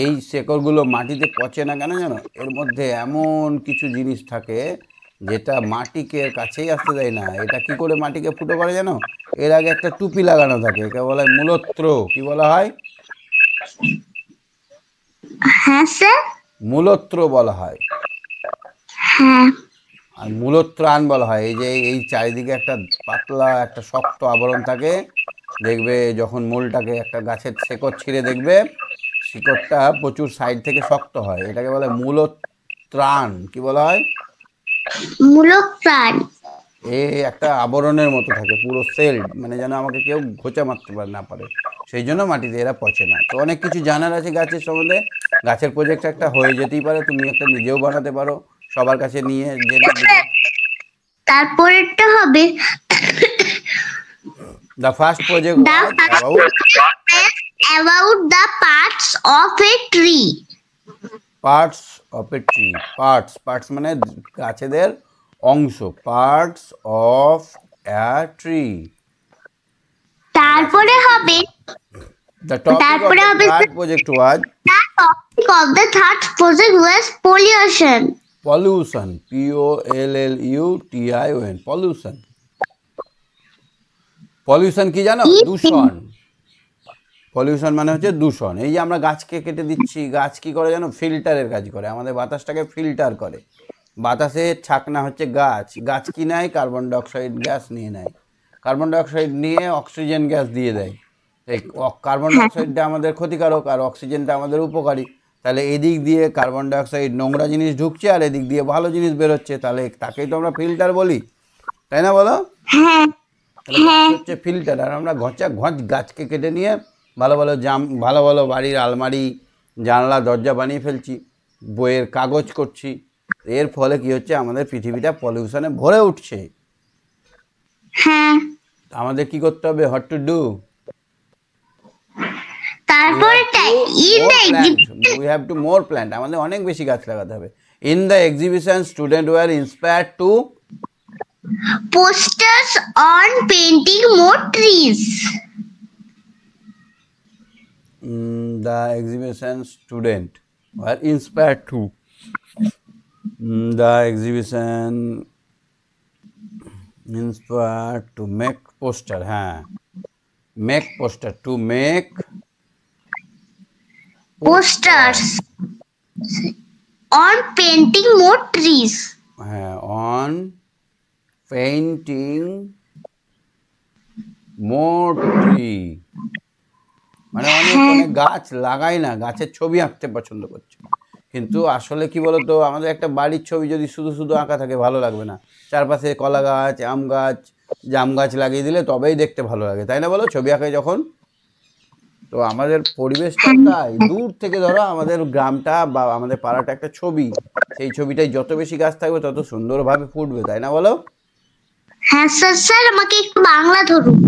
এই শেকড়গুলো মাটিতে পচে না কেন জানো এর মধ্যে এমন কিছু জিনিস থাকে যেটা মাটিকে কাছেই আসতে দেয় না এটা কি করে মাটিকে ফুটো করে জানো এর আগে একটা টুপি লাগানো থাকে একে বলা হয় মূলত্র কি বলা হয় হ্যাঁ স্যার মূলত্র বলা হয় হ্যাঁ আর মূলত্রাণ বলা হয় এই যে এই চারিদিকে একটা পাতলা একটা শক্ত আবরণ থাকে দেখবে যখন মূলটাকে একটা গাছের শেকড় ছিঁড়ে দেখবে শিকড়টা প্রচুর সাইড থেকে শক্ত হয় এটাকে বলে মূলত্রাণ কি বলা হয় মূলত্রাণ এ একটা আবরণের মতো থাকে পুরো সেল মানে যেন আমাকে কেউ ঘোচা মারতে পারে না পারে সেই জন্য মাটিতে এরা পচে না তো অনেক কিছু জানার আছে গাছের সম্বন্ধে গাছের প্রজেক্ট একটা হয়ে যেতেই পারে তুমি একটা নিজেও বানাতে পারো সবার কাছে নিয়ে জেনে তারপরেরটা হবে the first project about the parts of a tree parts of a tree parts parts মানে গাছেদের অংশ পার্টস অফ ট্রি তারপরে হবে তারপরে হবে project was topic the third project was pollution pollution P O L L U T I O N pollution pollution কি জানো দূষণ পলিউশন মানে হচ্ছে দূষণ এই যে আমরা গাছকে কেটে দিচ্ছি গাছ কি করে যেন ফিল্টারের কাজ করে আমাদের বাতাসটাকে ফিল্টার করে বাতাসে ছাকনা হচ্ছে গাছ গাছ কি নেয় কার্বন ডাইঅক্সাইড গ্যাস নিয়ে নেয় কার্বন ডাইঅক্সাইড নিয়ে অক্সিজেন গ্যাস দিয়ে দেয় এই কার্বন ডাইঅক্সাইডটা আমাদের ক্ষতিকারক আর অক্সিজেনটা আমাদের উপকারী তাহলে এদিক দিয়ে কার্বন ডাইঅক্সাইড নোংরা জিনিস ঢুকছে আর এদিক দিয়ে ভালো জিনিস বেরোচ্ছে তাহলে তাকেই তো আমরা ফিল্টার বলি তাই না বলো হ্যাঁ, হ্যাঁ। হচ্ছে ফিল্টার আর আমরা ঘচা ঘঁচ গাছকে কেটে নিয়ে ভালো ভালো জাম ভালো ভালো বাড়ির আলমারি জানলা দরজা বানিয়ে ফেলছি বইয়ের কাগজ করছি এর ফলে কি হচ্ছে আমাদের পৃথিবীটা পলিউশনে ভরে উঠছে হ্যাঁ আমাদের কি করতে হবে হট টু ডু তারপরটা in we have to more plant আমাদের অনেক বেশি গাছ লাগাতে হবে in the exhibition student were inspire to posters on painting more trees mm, the exhibition student were inspired the exhibition inspired to make poster ha huh? make poster to make posters on painting more trees uh, on painting more tree মানে অনেক অনেক গাছ লাগাই না গাছের ছবি আঁকতে পছন্দ করে কিন্তু আসলে কি বলতো আমাদের একটা বাড়ির ছবি যদি শুধু শুধু আঁকা থাকে ভালো লাগবে না চারপাশে কলা গাছ আম গাছ জাম গাছ লাগিয়ে দিলে তবেই দেখতে ভালো লাগে তাই না বলো ছবি আঁকে যখন তো আমাদের পরিবেশটা তাই দূর থেকে ধরো আমাদের গ্রামটা বা আমাদের পাড়াটা একটা ছবি সেই ছবিটাই যত বেশি গাছ থাকবে তত সুন্দরভাবে ফুটবে তাই না বলো হ্যাঁ স্যার স্যার আমাকে একটু বাংলা ধরুন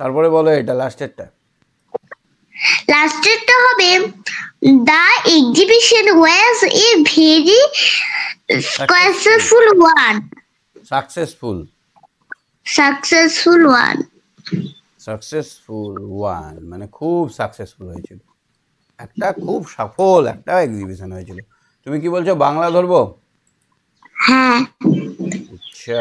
তারপরে বলো এটা লাস্টেরটা লাস্টেরটা হবে the exhibition was a very successful one successful successful one successful one মানে খুব সাকসেসফুল হয়েছিল একটা খুব সফল একটা এক্সিবিশন হয়েছিল তুমি কি বলছো বাংলা ধরবো হ্যাঁ আচ্ছা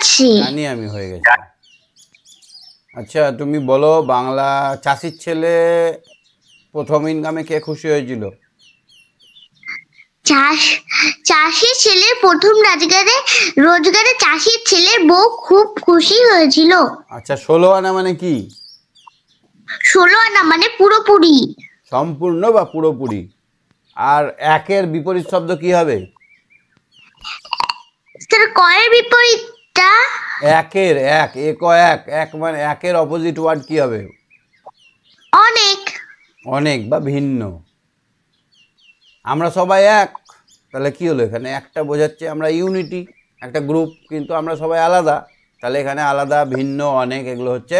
গেছি জানি আমি হয়ে গেছি আচ্ছা তুমি বলো বাংলা চাষির ছেলে প্রথম ইনকামে কে খুশি হয়েছিল চাষ চাষির ছেলে প্রথম রাজগারে রোজগারে চাষির ছেলের বউ খুব খুশি হয়েছিল আচ্ছা ষোলো আনা মানে কি ষোলো আনা মানে পুরোপুরি সম্পূর্ণ বা পুরোপুরি আর একের বিপরীত শব্দ কি হবে স্যার কয়ের বিপরীত এটা একের এক এক এক এক মানে একের অপোজিট ওয়ার্ড কি হবে অনেক অনেক বা ভিন্ন আমরা সবাই এক তাহলে কি হলো এখানে একটা বোঝাচ্ছে আমরা ইউনিটি একটা গ্রুপ কিন্তু আমরা সবাই আলাদা তাহলে এখানে আলাদা ভিন্ন অনেক এগুলো হচ্ছে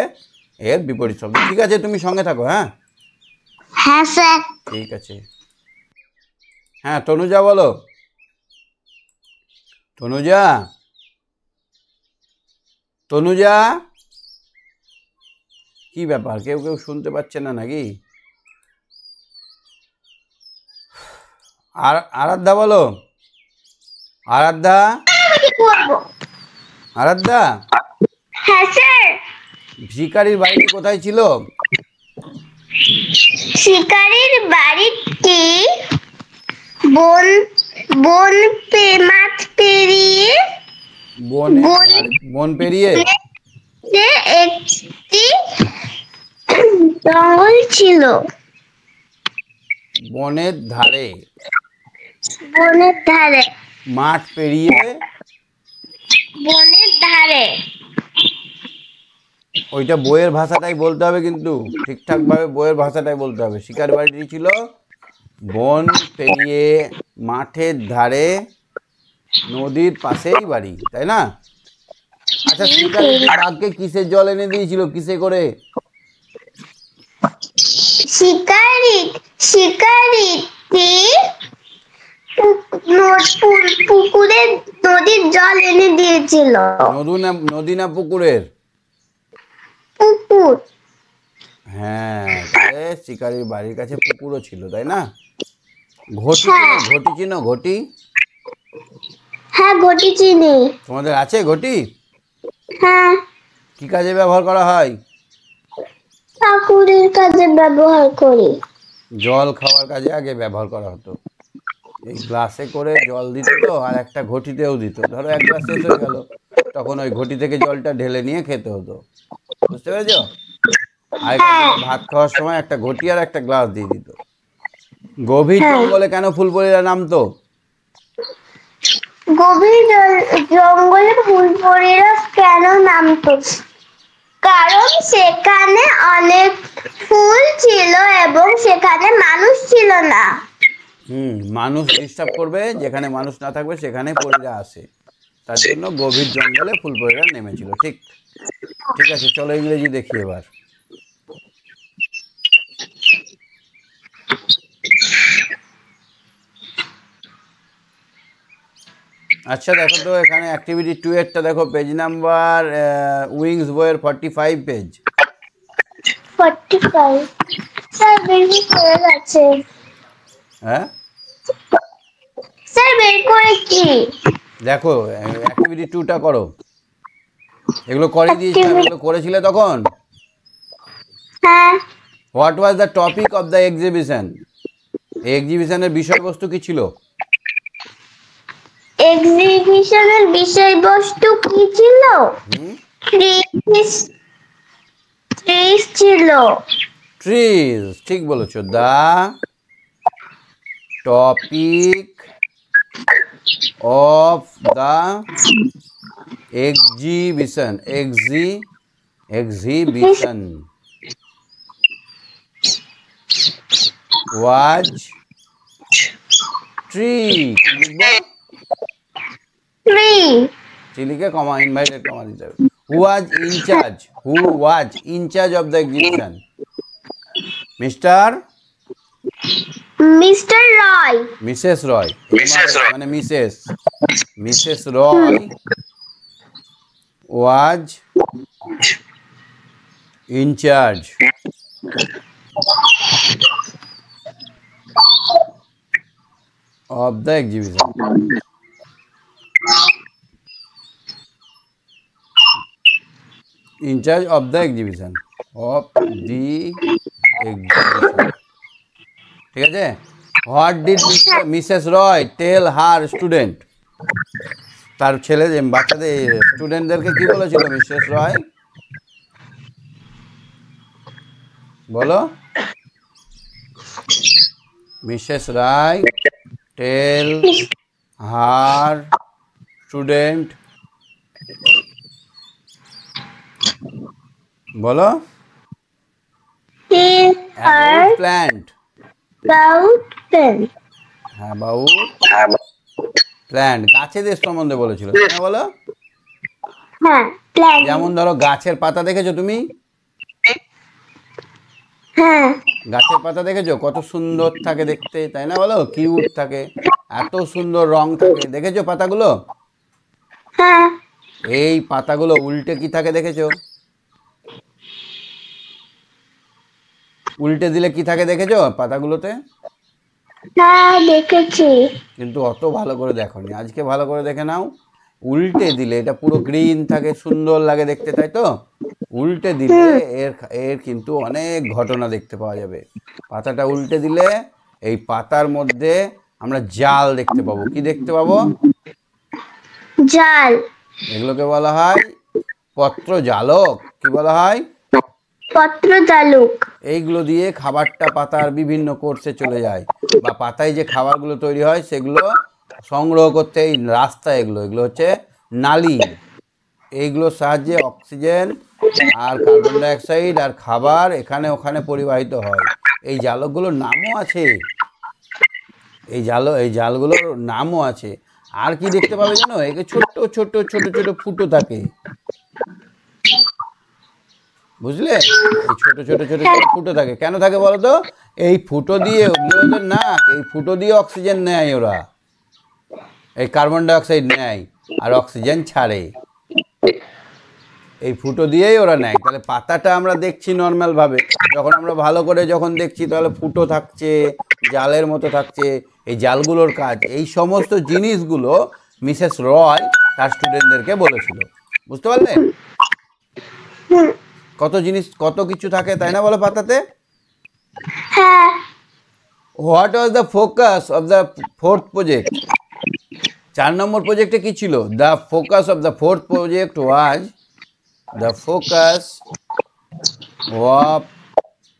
এর বিপরীত শব্দ ঠিক আছে তুমি সঙ্গে থাকো হ্যাঁ হ্যাঁ স্যার ঠিক আছে হ্যাঁ তনুজা বলো তনুজা তনুজা কি ব্যাপার কেউ কেউ শুনতে পাচ্ছে না নাকি আর আরাধ্যা বলো আরাধ্যা আরাধ্যা হ্যাঁ, ভিকারির বাড়ি কোথায় ছিল শিকারির বাড়িটি বন বন পে মাছ পেরিয়ে বন পেরিয়ে একটি জঙ্গল ছিল বনের ধারে বনের ধারে মাঠ পেরিয়ে বনের ধারে ওইটা বইয়ের ভাষাটাই বলতে হবে কিন্তু ঠিকঠাক ভাবে বইয়ের ভাষাটাই বলতে হবে শিকার বাড়িটি ছিল বন পেরিয়ে মাঠের ধারে নদীর পাশেই বাড়ি তাই না আচ্ছা শীতকালে আগে কিসের জল এনে দিয়েছিল কিসে করে শিকারিত শিকারিতে পুকুরে নদীর জল এনে দিয়েছিল নদী না নদী না পুকুরের পুকুর হ্যাঁ শিকারির বাড়ির কাছে পুকুরও ছিল তাই না ঘটি হ্যাঁ। ঘটি চিনো ঘটি হ্যাঁ গটি চিনি তোমাদের আছে গটি হ্যাঁ কি কাজে ব্যবহার করা হয় ঠাকুরের কাজে ব্যবহার করি জল খাওয়ার কাজে আগে ব্যবহার করা হতো এই গ্লাসে করে জল দিত তো আর একটা ঘটিতেও দিত ধরো এক গ্লাস শেষ হয়ে গেল তখন ওই ঘটি থেকে জলটা ঢেলে নিয়ে খেতে হতো বুঝতে পেরেছ আর হ্যাঁ। ভাত খাওয়ার সময় একটা ঘটি আর একটা গ্লাস দিয়ে দিত গভীর বলে হ্যাঁ। কেন ফুলপুরিরা নামতো গভীর জঙ্গলে ফুলপরিরা কেন নামতো কারণ সেখানে অনেক ফুল ছিল এবং সেখানে মানুষ ছিল না হুম মানুষ ডিস্টার্ব করবে যেখানে মানুষ না থাকবে সেখানে পরিরা আসে তার জন্য গভীর জঙ্গলে ফুলপরিরা নেমেছিল ঠিক ঠিক আছে চলো ইংরেজি দেখি এবার আচ্ছা দেখো তো এখানে অ্যাক্টিভিটি টু এরটা দেখো পেজ নাম্বার উইংস বইয়ের forty five page forty five sir বেরি করে গেছে হ্যাঁ স্যার বের করে দেখো অ্যাক্টিভিটি টুটা করো এগুলো করে দিয়েছিলে এগুলো করেছিলে তখন হ্যাঁ what was the topic of the exhibition এই এক্সিবিশনের বিষয়বস্তু কি ছিল এক্সিবিশনের বিষয়বস্তু কি ছিল ট্রিজ ছিল ট্রিজ ঠিক বলেছো the topic of the exhibition এক্সি এক্সিবিশন ওয়াজ ট্রিজ 3 চিলিকে কমা ইনভাইটেড কমা দিতে হবে who was incharge who was incharge of the exhibition Mr Mr Roy Mrs Roy Mrs Roy মানে Mrs Mrs Roy was incharge of the exhibition in charge of the exhibition of the ঠিক আছে what did Mrs Roy tell her student তার ছেলে বাচ্চাদের স্টুডেন্টদেরকে কি বলেছিল Mrs Roy বলো Mrs Roy tell her student বলো প্ল্যান্ট প্ল্যান্ট সম্বন্ধে বলেছিল হ্যাঁ, যেমন ধরো গাছের পাতা দেখেছো তুমি হ্যাঁ। গাছের পাতা দেখেছো কত সুন্দর থাকে দেখতে তাই না বলো কিউট থাকে এত সুন্দর রং থাকে দেখেছো পাতাগুলো হ্যাঁ এই পাতাগুলো উল্টে কি থাকে দেখেছো উল্টে দিলে কি থাকে দেখেছো পাতাগুলোতে হ্যাঁ দেখেছি কিন্তু অত ভালো করে দেখোনি আজকে ভালো করে দেখে নাও উল্টে দিলে এটা পুরো গ্রিন থাকে সুন্দর লাগে দেখতে তাই তো উল্টে দিলে এর এর কিন্তু অনেক ঘটনা দেখতে পাওয়া যাবে পাতাটা উল্টে দিলে এই পাতার মধ্যে আমরা জাল দেখতে পাবো কি দেখতে পাবো জাল এগুলোকে বলা হয় পত্রজালক কি বলা হয় পত্রজালক এইগুলো দিয়ে খাবারটা পাতার বিভিন্ন কোর্সে চলে যায় বা পাতায় যে খাবারগুলো তৈরি হয় সেগুলো সংগ্রহ করতে এই রাস্তা এগুলো এগুলো হচ্ছে নালি এইগুলোর সাহায্যে অক্সিজেন আর কার্বন ডাইঅক্সাইড আর খাবার এখানে ওখানে পরিবাহিত হয় এই জালকগুলোর নামও আছে এই জাল এই জালগুলোর নামও আছে আর কি দেখতে পাবে জানো একে ছোট ছোট ছোট ছোট ফুটো থাকে বুঝলে এই ছোট ছোট ছোট ছোট ফুটো থাকে কেন থাকে বলতো এই ফুটো দিয়ে নাক এই ফুটো দিয়ে অক্সিজেন নেয় ওরা এই কার্বন ডাইঅক্সাইড নেয় আর অক্সিজেন ছাড়ে এই ফুটো দিয়েই ওরা নেয় তাহলে পাতাটা আমরা দেখছি নর্মালভাবে যখন আমরা ভালো করে যখন দেখছি তাহলে ফুটো থাকছে জালের মতো থাকছে এই জালগুলোর কাজ এই সমস্ত জিনিসগুলো মিসেস রয় তার স্টুডেন্টদেরকে বলেছিল বুঝতে পারলে কত জিনিস কত কিছু থাকে তাই না বলো পাতাতে what was the focus of the fourth project চার নম্বর প্রজেক্টে কি ছিল the focus of the fourth project was the focus of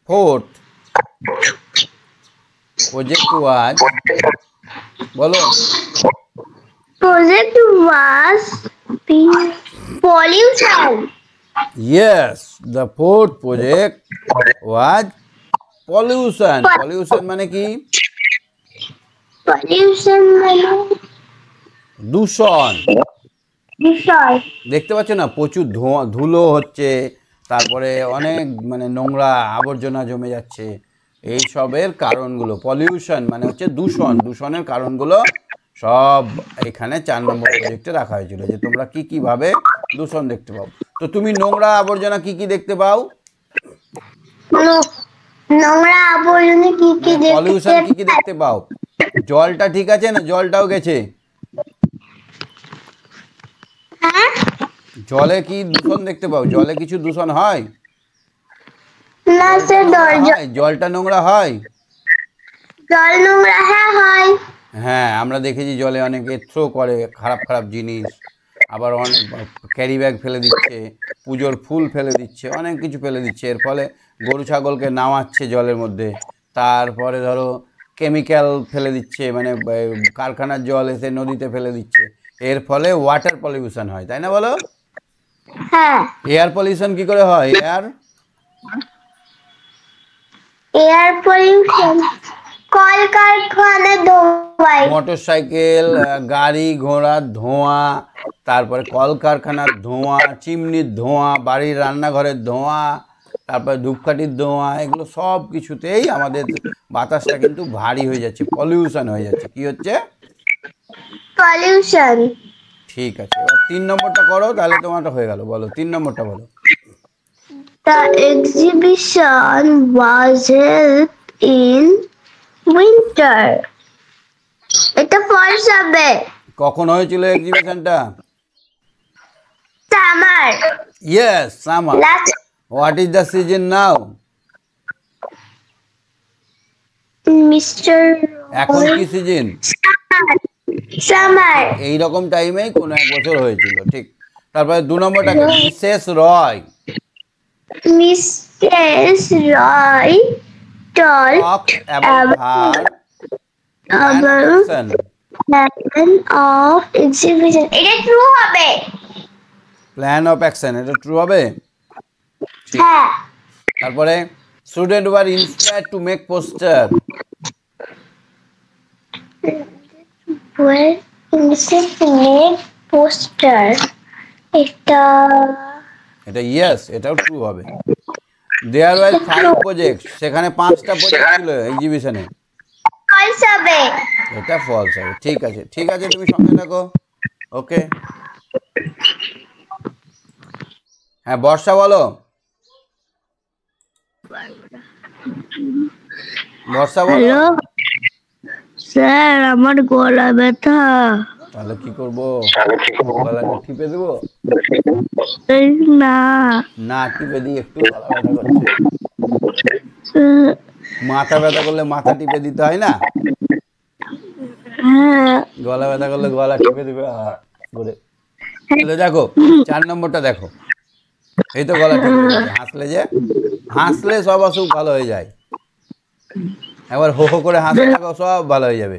fourth project was বলো project was pollution yes the fourth project was pollution pollution মানে কি pollution মানে দূষণ দেখতে পাচ্ছ না প্রচুর ধুলো হচ্ছে তারপরে অনেক মানে নোংরা আবর্জনা জমে যাচ্ছে এই সবের কারণগুলো পলিউশন মানে হচ্ছে দূষণ দূষণের কারণগুলো সব এখানে চার নম্বর প্রজেক্টে রাখা হয়েছিল যে তোমরা কি কিভাবে দূষণ দেখতে পাও তো তুমি নোংরা আবর্জনা কি কি দেখতে পাও নোংরা আবর্জনা কি কি মানে দেখতে পলিউশন কি কি দেখতে পাও জলটা ঠিক আছে না জলটাও গেছে হ্যাঁ? জলে কি দূষণ দেখতে পাও জলে কিছু দূষণ হয় না স্যার দরজা জলটা নোংরা হয় জল নোংরা হ্যাঁ হয় হ্যাঁ আমরা দেখেছি জলে অনেকে থ্রো করে খারাপ খারাপ জিনিস আবার অনেক ক্যারি ব্যাগ ফেলে দিচ্ছে পুজোর ফুল ফেলে দিচ্ছে অনেক কিছু ফেলে দিচ্ছে এর ফলে গরু ছাগলকে নামাচ্ছে জলের মধ্যে তারপরে ধরো কেমিক্যাল ফেলে দিচ্ছে মানে কারখানার জল এসে নদীতে ফেলে দিচ্ছে এর ফলে ওয়াটার পলিউশন হয় তাই না বলো হ্যাঁ এয়ার পলিউশন কি করে হয় এয়ার এয়ার পলিউশন কলকারখানা ধোঁয়ায় মোটরসাইকেল গাড়ি ঘোড়ার ধোঁয়া তারপরে কলকারখানার ধোঁয়া চিমনির ধোঁয়া বাড়ির রান্নাঘরের ধোঁয়া তারপরে ধূপকাঠির ধোঁয়া এগুলো সব কিছুতেই আমাদের বাতাসটা কিন্তু ভারী হয়ে যাচ্ছে পলিউশন হয়ে যাচ্ছে কি হচ্ছে পলিউশন ঠিক আছে তিন নম্বরটা করো তাহলে তোমারটা হয়ে গেল বলো তিন নম্বরটা বলো The exhibition was held in winter. এটা ফলস হবে কখন হয়েছিল এক্সিবিশনটা summer yes summer what is the season now Mr এখন কি সিজন সামার এই রকম টাইমেই কোনো এক বছর হয়েছিল ঠিক তারপরে দু নম্বরটা শেষ রয় Mrs. Roy talked about, about her plan of exhibition. এটা true হবে। Plan of action এটা true হবে? হ্যাঁ। তারপরে student were inspired to make poster. Were inspired to make poster. এটা এটা ইয়েস এটাও ট্রু হবে দেয়ার ওয়াজ ফাইভ প্রজেক্ট সেখানে পাঁচটা প্রজেক্ট ছিল এক্সিবিশনে ফলস হবে এটা ফলস হবে ঠিক আছে ঠিক আছে তুমি সঙ্গে থাকো ওকে হ্যাঁ বর্ষা বলো বর্ষা বলো স্যার আমার গলা ব্যথা তাহলে কি করব গলাটা টিপে দেব না না টিপে দিই একটু মাথা ব্যথা করলে মাথা টিপে দিতে হয় না হ্যাঁ। গলা ব্যথা করলে গলা টিপে দিবে করে তাহলে দেখো চার নম্বরটা দেখো এই তো গলা টিপে হাসলে যে হাসলে সব অসুখ ভালো হয়ে যায় একবার হো হো করে থাকো সব ভালো হয়ে যাবে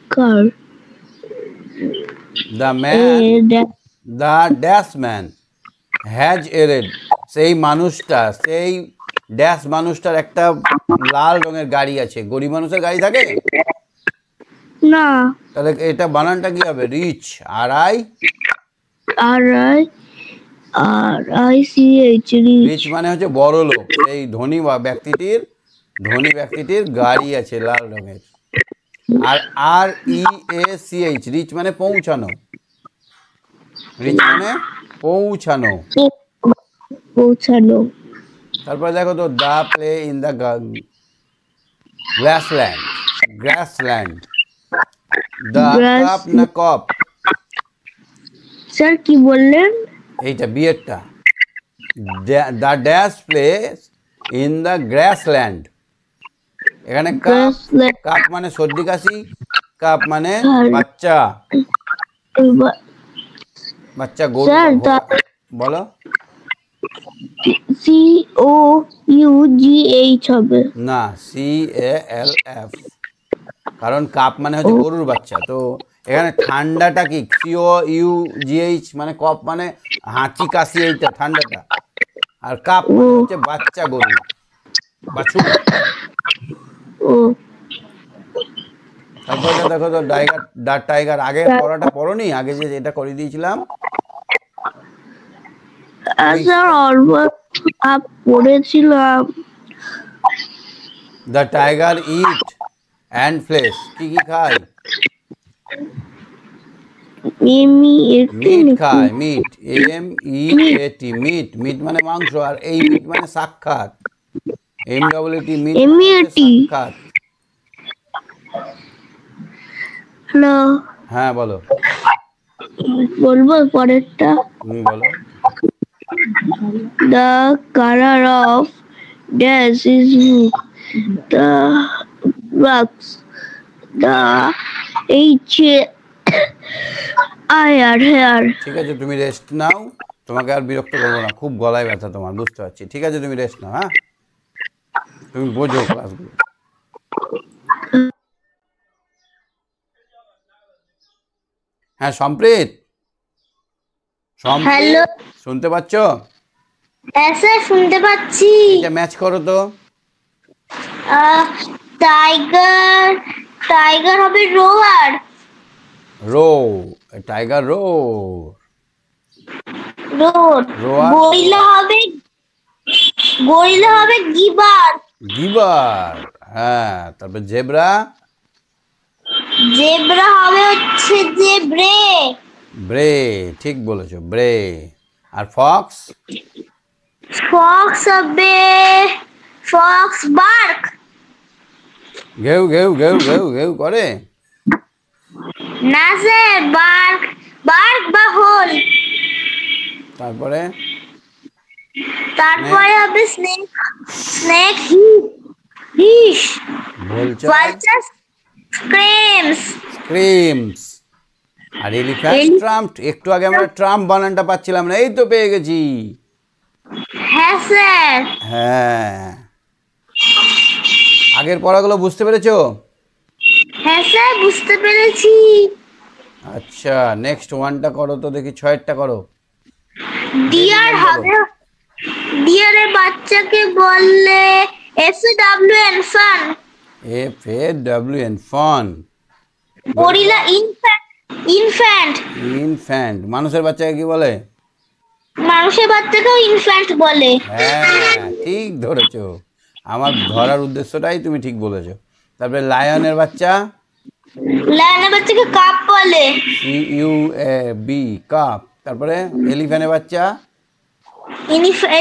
car. The man, eh, the dash man has a red. সেই মানুষটা সেই ড্যাশ মানুষটার একটা লাল রঙের গাড়ি আছে গরিব মানুষের গাড়ি থাকে না তাহলে এটা বানানটা কি হবে rich R I R I R I C H rich মানে হচ্ছে বড় লোক সেই ধনী ব্যক্তিটির ধনী ব্যক্তিটির গাড়ি আছে লাল রঙের আর R E A C H rich মানে পৌঁছানো রিচ মানে পৌঁছানো পৌঁছানো তারপরে দেখো তো the play in the grassland grassland দা না কপ স্যার কি বললেন এইটা বিয়েরটা the dash play in the grassland এখানে কাপ কাপ মানে সর্দি কাশি কাপ মানে হ্যাঁ। বাচ্চা বাচ্চা গরু বলো C O U G H হবে না সি এ এল এফ কারণ কাপ মানে হচ্ছে গরুর বাচ্চা তো এখানে ঠান্ডাটা কি সিও ইউ জি এইচ মানে কপ মানে হাঁচি কাশি এইটা ঠান্ডাটা আর কাপ মানে হচ্ছে বাচ্চা গরু বাছুর তারপরে দেখো তো টাইগার ডার টাইগার আগে পড়াটা পড়নি আগে যে এটা করে দিয়েছিলাম পড়েছিলাম the tiger eat and flesh কি কি খায় খায় meat M E A meat meat মানে মাংস আর এই মিট মানে সাক্ষাৎ M double E T meet M E T সাক্ষাৎ হ্যালো হ্যাঁ বলো বলবো পরেরটা তুমি বলো the colour of dash is the বাক্স the H I R hair ঠিক আছে তুমি রেস্ট নাও তোমাকে আর বিরক্ত করবো না খুব গলায় ব্যথা তোমার বুঝতে পারছি ঠিক আছে তুমি রেস্ট নাও হ্যাঁ তুমি বোঝো ক্লাসগুলো হ্যাঁ সম্প্রীত হ্যালো শুনতে পাচ্ছ হ্যাঁ স্যার শুনতে পাচ্ছি এটা ম্যাচ করো তো টাইগার টাইগার হবে roar roar tiger roar roar road gorilla হবে গরিলা হবে গিবার গিবার হ্যাঁ তারপর জেব্রা জেব্রা হবে হচ্ছে ব্রে ঠিক বলেছো ব্রে আর ফক্স ফক্স হবে ফক্স বার্ক ঘেউ ঘেউ ঘেউ ঘেউ ঘেউ করে না স্যার বার্ক বার্ক বা হোল তারপরে তারপরে হবে snake snake hiss vultures screams screams আর এলিফ্যান্ট ট্রাম্প একটু আগে আমরা ট্রাম্প বানানটা পাচ্ছিলাম না এই তো পেয়ে গেছি হ্যাঁ স্যার হ্যাঁ আগের পড়াগুলো বুঝতে পেরেছো হ্যাঁ স্যার বুঝতে পেরেছি আচ্ছা নেক্সট ওয়ানটা করো তো দেখি ছয়েরটা করো ডিয়ার হবে ডিয়ারে বাচ্চাকে বললে F W N fawn F A W N fawn gorilla infant infant infant মানুষের বাচ্চাকে কি বলে মানুষের বাচ্চাকেও ইনফ্যান্ট বলে হ্যাঁ ঠিক ধরেছো আমার ধরার উদ্দেশ্যটাই তুমি ঠিক বলেছো তারপরে লায়নের বাচ্চা লায়নের বাচ্চাকে কাপ বলে ইউ এ বি কাপ তারপরে এলিফ্যান্টের বাচ্চা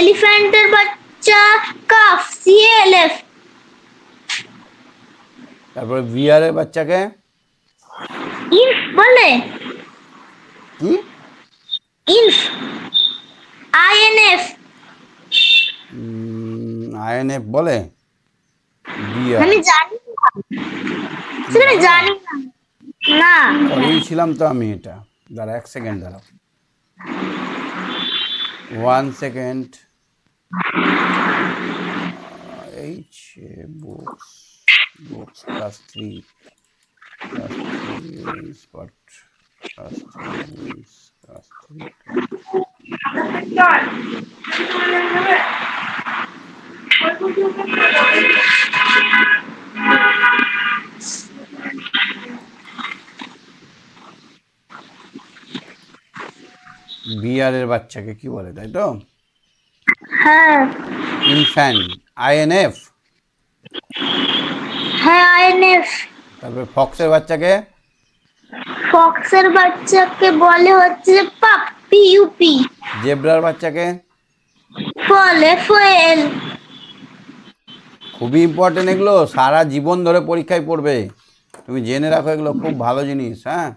এলিফ্যান্টের বাচ্চা কাফ সি তারপর তারপরে আর এর বাচ্চাকে ইনফ বলে কি ইনফ এন এফ বলে বিয়ার আমি জানি না সেটা জানি না না করেছিলাম তো আমি এটা দাঁড়া এক সেকেন্ড দাঁড়াও one second uh, h books books plus three plus three is what plus three is বিয়ারের বাচ্চাকে কি বলে তাই তো হ্যাঁ ইনফ্যান্ট আইএনএফ হ্যাঁ আইএনএফ তারপরে ফক্সের বাচ্চাকে ফক্সের বাচ্চাকে বলে হচ্ছে পাপ পি ইউ পি জেব্রার বাচ্চাকে ফল এফ এল খুবই ইম্পর্টেন্ট এগুলো সারা জীবন ধরে পরীক্ষায় পড়বে তুমি জেনে রাখো এগুলো খুব ভালো জিনিস হ্যাঁ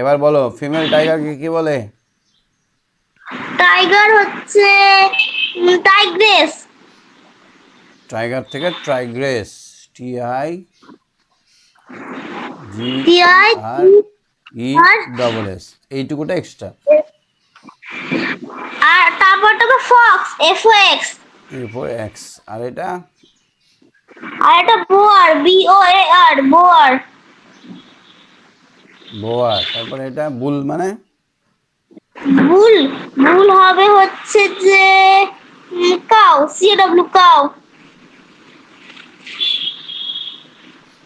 এবার বলো ফিমেল টাইগারকে কি বলে টাইগার হচ্ছে টাইগ্রেস টাইগার থেকে tigress T I G T I E double S এইটুকুটা এক্সট্রা আর তারপর তো fox F O X F O X আর এটা আর এটা boar B O A R boar boar তারপর এটা বুল মানে ভুল ভুল হবে হচ্ছে যে কাউ ডব্লিউ কাউ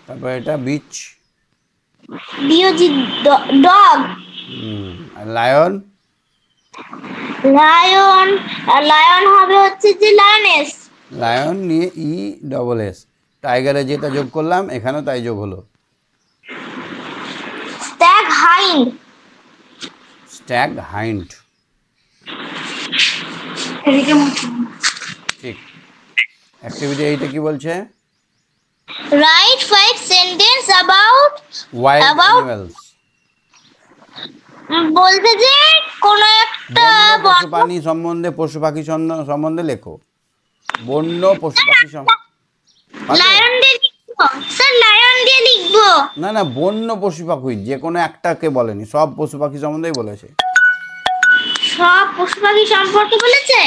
তারপর এটা bitch D O G dog lion lion lion হবে হচ্ছে যে লায়নেস লায়ন নিয়ে ই ডবল এস টাইগারে যেটা যোগ করলাম এখানেও তাই যোগ হলো স্ট্যাগ হাইন্ড স্ট্যাগ হাইন্ড ঠিক অ্যাক্টিভিটি এইটা কি বলছে right five sentence about wild animals বলতে যে কোন একটা পশু সম্বন্ধে পশু পাখি সম্বন্ধে লেখো বন্য পশু পাখি সম্বন্ধে স্যার লায়ন দিয়ে লিখবো না না বন্য পশু পাখি যে কোনো একটাকে বলেনি সব পশু পাখি সম্বন্ধেই বলেছে সব পশু পাখি সম্পর্কে বলেছে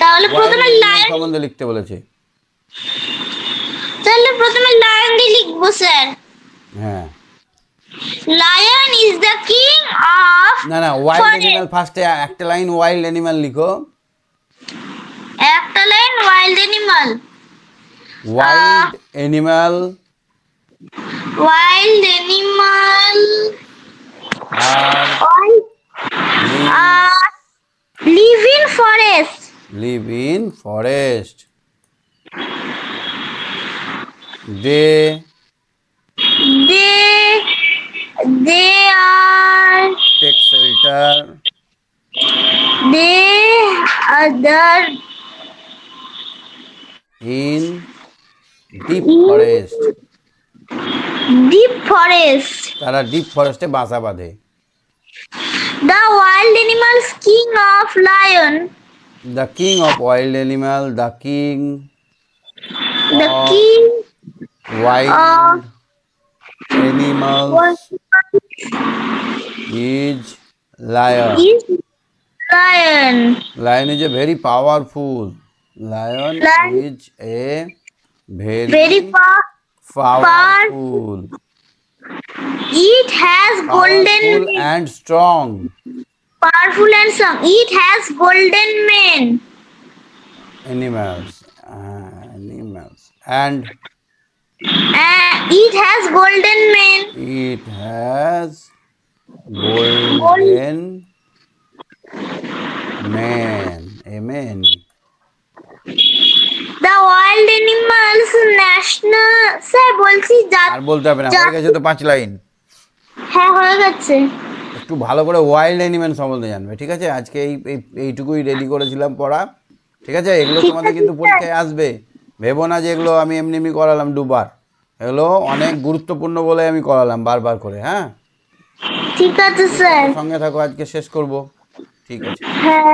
তাহলে প্রথমে লায়ন সম্বন্ধে লিখতে বলেছে তাহলে প্রথমে লায়ন দিয়ে লিখবো স্যার হ্যাঁ lion is the king of না না ওয়াইল্ড অ্যানিমাল ফার্স্টে একটা লাইন ওয়াইল্ড অ্যানিমাল লিখো Reptile wild uh, animal. Wild animal. Wild animal. Are live, uh, live in forest. Live in forest. They. They. They are. Take shelter. They other. in deep forest deep forest তারা deep forest এ বাসা বাঁধে the wild animals king of lion the king of wild animal the king the king wild uh, is lion is lion lion is a very powerful lion is a very, very powerful. It has golden men. and strong. Powerful and strong. It has golden mane. Animals. Ah, animals. And uh, it has golden mane. It has golden, golden. men. Amen. The wild animals national sir বলছি আর বলতে হবে না হয়ে গেছে তো পাঁচ line হ্যাঁ হয়ে গেছে একটু ভালো করে ওয়াইল্ড অ্যানিমেল সম্বন্ধে জানবে ঠিক আছে আজকে এই এইটুকুই রেডি করেছিলাম পড়া ঠিক আছে এগুলো তোমাদের কিন্তু পরীক্ষায় আসবে ভেবো না যে এগুলো আমি এমনি এমনি করালাম দুবার এগুলো অনেক গুরুত্বপূর্ণ বলে আমি করালাম বারবার করে হ্যাঁ ঠিক আছে স্যার সঙ্গে থাকো আজকে শেষ করব ঠিক আছে হ্যাঁ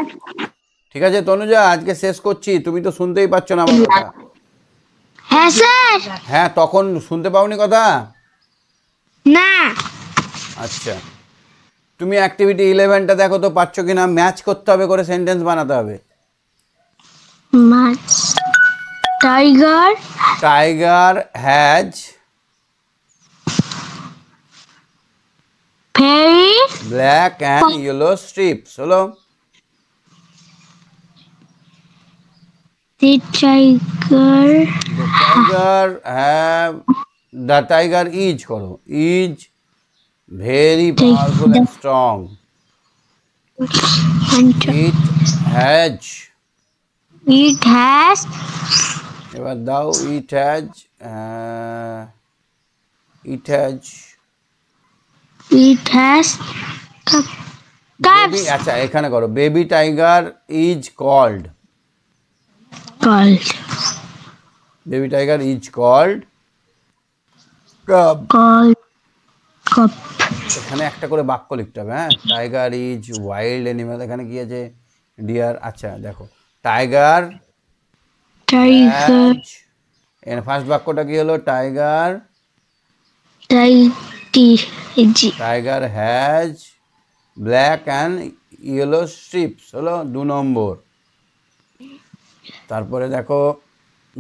ঠিক আছে তনুজা আজকে শেষ করছি তুমি তো শুনতেই পাচ্ছ না আমার কথা হ্যাঁ স্যার হ্যাঁ তখন শুনতে পাওনি কথা না আচ্ছা তুমি অ্যাক্টিভিটি ইলেভেনটা দেখো তো পাচ্ছ কি না ম্যাচ করতে হবে করে সেন্টেন্স বানাতে হবে ম্যাচ tiger tiger has very black and yellow stripes হলো The tiger. The tiger have. The tiger is करो is very powerful the, and strong. And it has. It has. এবার দাও it has. Uh, it has. It has. Cubs. আচ্ছা এখানে করো baby tiger is called called. Baby tiger is called cub. Called cub. এখানে একটা করে বাক্য লিখতে হবে হ্যাঁ টাইগার ইজ ওয়াইল্ড অ্যানিমাল এখানে কি আছে ডিয়ার আচ্ছা দেখো টাইগার টাইগার এর ফার্স্ট বাক্যটা কি হলো tiger tie tiger has black and yellow stripes হলো দু নম্বর তারপরে দেখো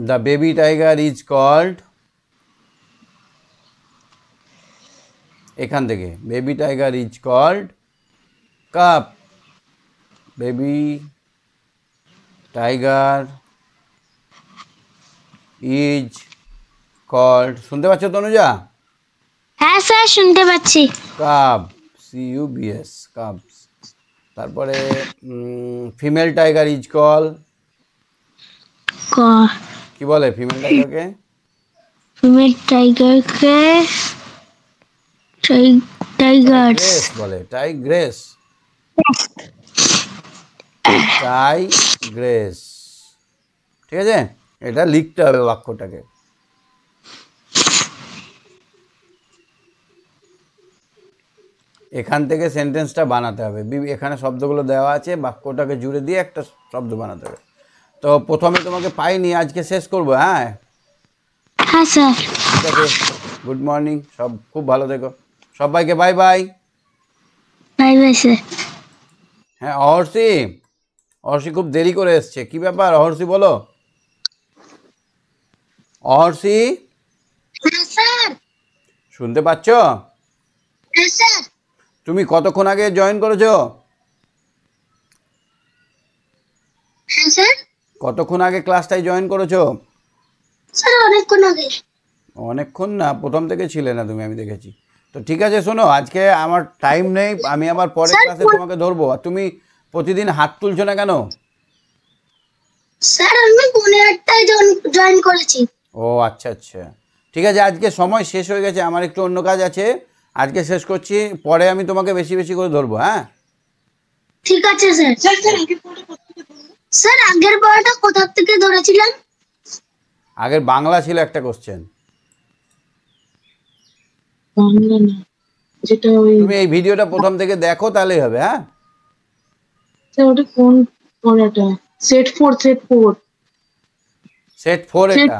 the baby tiger is called এখান থেকে baby tiger is called cub baby tiger is called শুনতে পাচ্ছ তনুজা হ্যাঁ স্যার শুনতে পাচ্ছি cub C U B S cub তারপরে ফিমেল টাইগার ইজ কল কি বলে ফিমেল টাইগারকে ফিমেল টাইগারকে টাইগারস বলে টাইগ্রেস টাইগ্রেস ঠিক আছে এটা লিখতে হবে বাক্যটাকে এখান থেকে সেন্টেন্সটা বানাতে হবে এখানে শব্দগুলো দেওয়া আছে বাক্যটাকে জুড়ে দিয়ে একটা শব্দ বানাতে হবে তো প্রথমে তোমাকে পাইনি আজকে শেষ করব হ্যাঁ হ্যাঁ স্যার ঠিক আছে গুড মর্নিং সব খুব ভালো থেকো সবাইকে bye bye bye bye sir হ্যাঁ অহর্ষি অহর্ষি খুব দেরি করে এসছে কি ব্যাপার অহর্ষি বলো অহর্ষি হ্যাঁ, শুনতে পাচ্ছ হ্যাঁ, তুমি কতক্ষণ আগে জয়েন করেছো হ্যাঁ স্যার কতক্ষণ আগে ক্লাসটাই জয়েন করেছো স্যার অনেকক্ষণ আগে অনেকক্ষণ না প্রথম থেকে ছিলে না তুমি আমি দেখেছি তো ঠিক আছে শোনো আজকে আমার টাইম নেই আমি আবার পরের ক্লাসে তোমাকে ধরবো আর তুমি প্রতিদিন হাত তুলছো না কেন স্যার আমি পৌনে আটটায় জয়েন করেছি ও আচ্ছা আচ্ছা ঠিক আছে আজকে সময় শেষ হয়ে গেছে আমার একটু অন্য কাজ আছে আজকে শেষ করছি পরে আমি তোমাকে বেশি বেশি করে ধরবো হ্যাঁ ঠিক আছে স্যার স্যার আগের বলটা কোথা থেকে ধরেছিলেন আগের বাংলা ছিল একটা কোশ্চেন যেটা ওই এই ভিডিওটা প্রথম থেকে দেখো তাহলেই হবে হ্যাঁ স্যার ওটা কোন পড়াটা সেট 4 সেট 4 সেট 4 এটা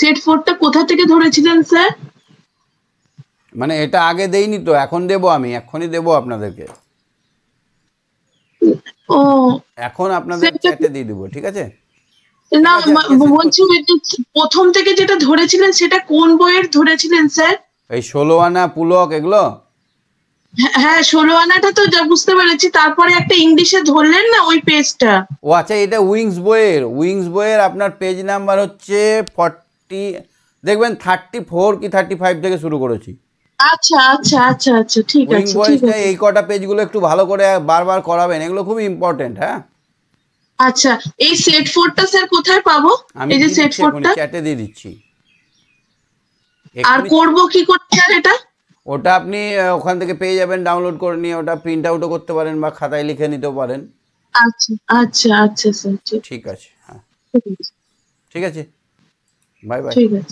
সেট 4টা কোথা থেকে ধরেছিলেন স্যার মানে এটা আগে দেইনি তো এখন দেব আমি এখনই দেব আপনাদেরকে ও এখন আপনাদের চ্যাটে দিয়ে দিব ঠিক আছে না বলছি প্রথম থেকে যেটা ধরেছিলেন সেটা কোন বইয়ের ধরেছিলেন স্যার এই ষোলো আনা পুলক এগুলো হ্যাঁ, হ্যাঁ ষোলো আনাটা তো যা বুঝতে পেরেছি তারপরে একটা ইংলিশে ধরলেন না ওই পেজটা ও আচ্ছা এটা উইংস বইয়ের উইংস বইয়ের আপনার পেজ নাম্বার হচ্ছে ফর্টি দেখবেন থার্টি ফোর কি থার্টি ফাইভ থেকে শুরু করেছি আচ্ছা, আচ্ছা আচ্ছা আচ্ছা ঠিক আছে এই কটা পেজগুলো একটু ভালো করে বারবার করাবেন এগুলো হ্যাঁ আচ্ছা এই স্যার কোথায় কি করতে ওটা আপনি ওখান থেকে পেয়ে যাবেন ডাউনলোড করে নিয়ে ওটা প্রিন্ট আউটও করতে পারেন বা খাতায় লিখে নিতে পারেন আচ্ছা আচ্ছা আচ্ছা স্যার ঠিক আছে ঠিক আছে বাই বাই ঠিক আছে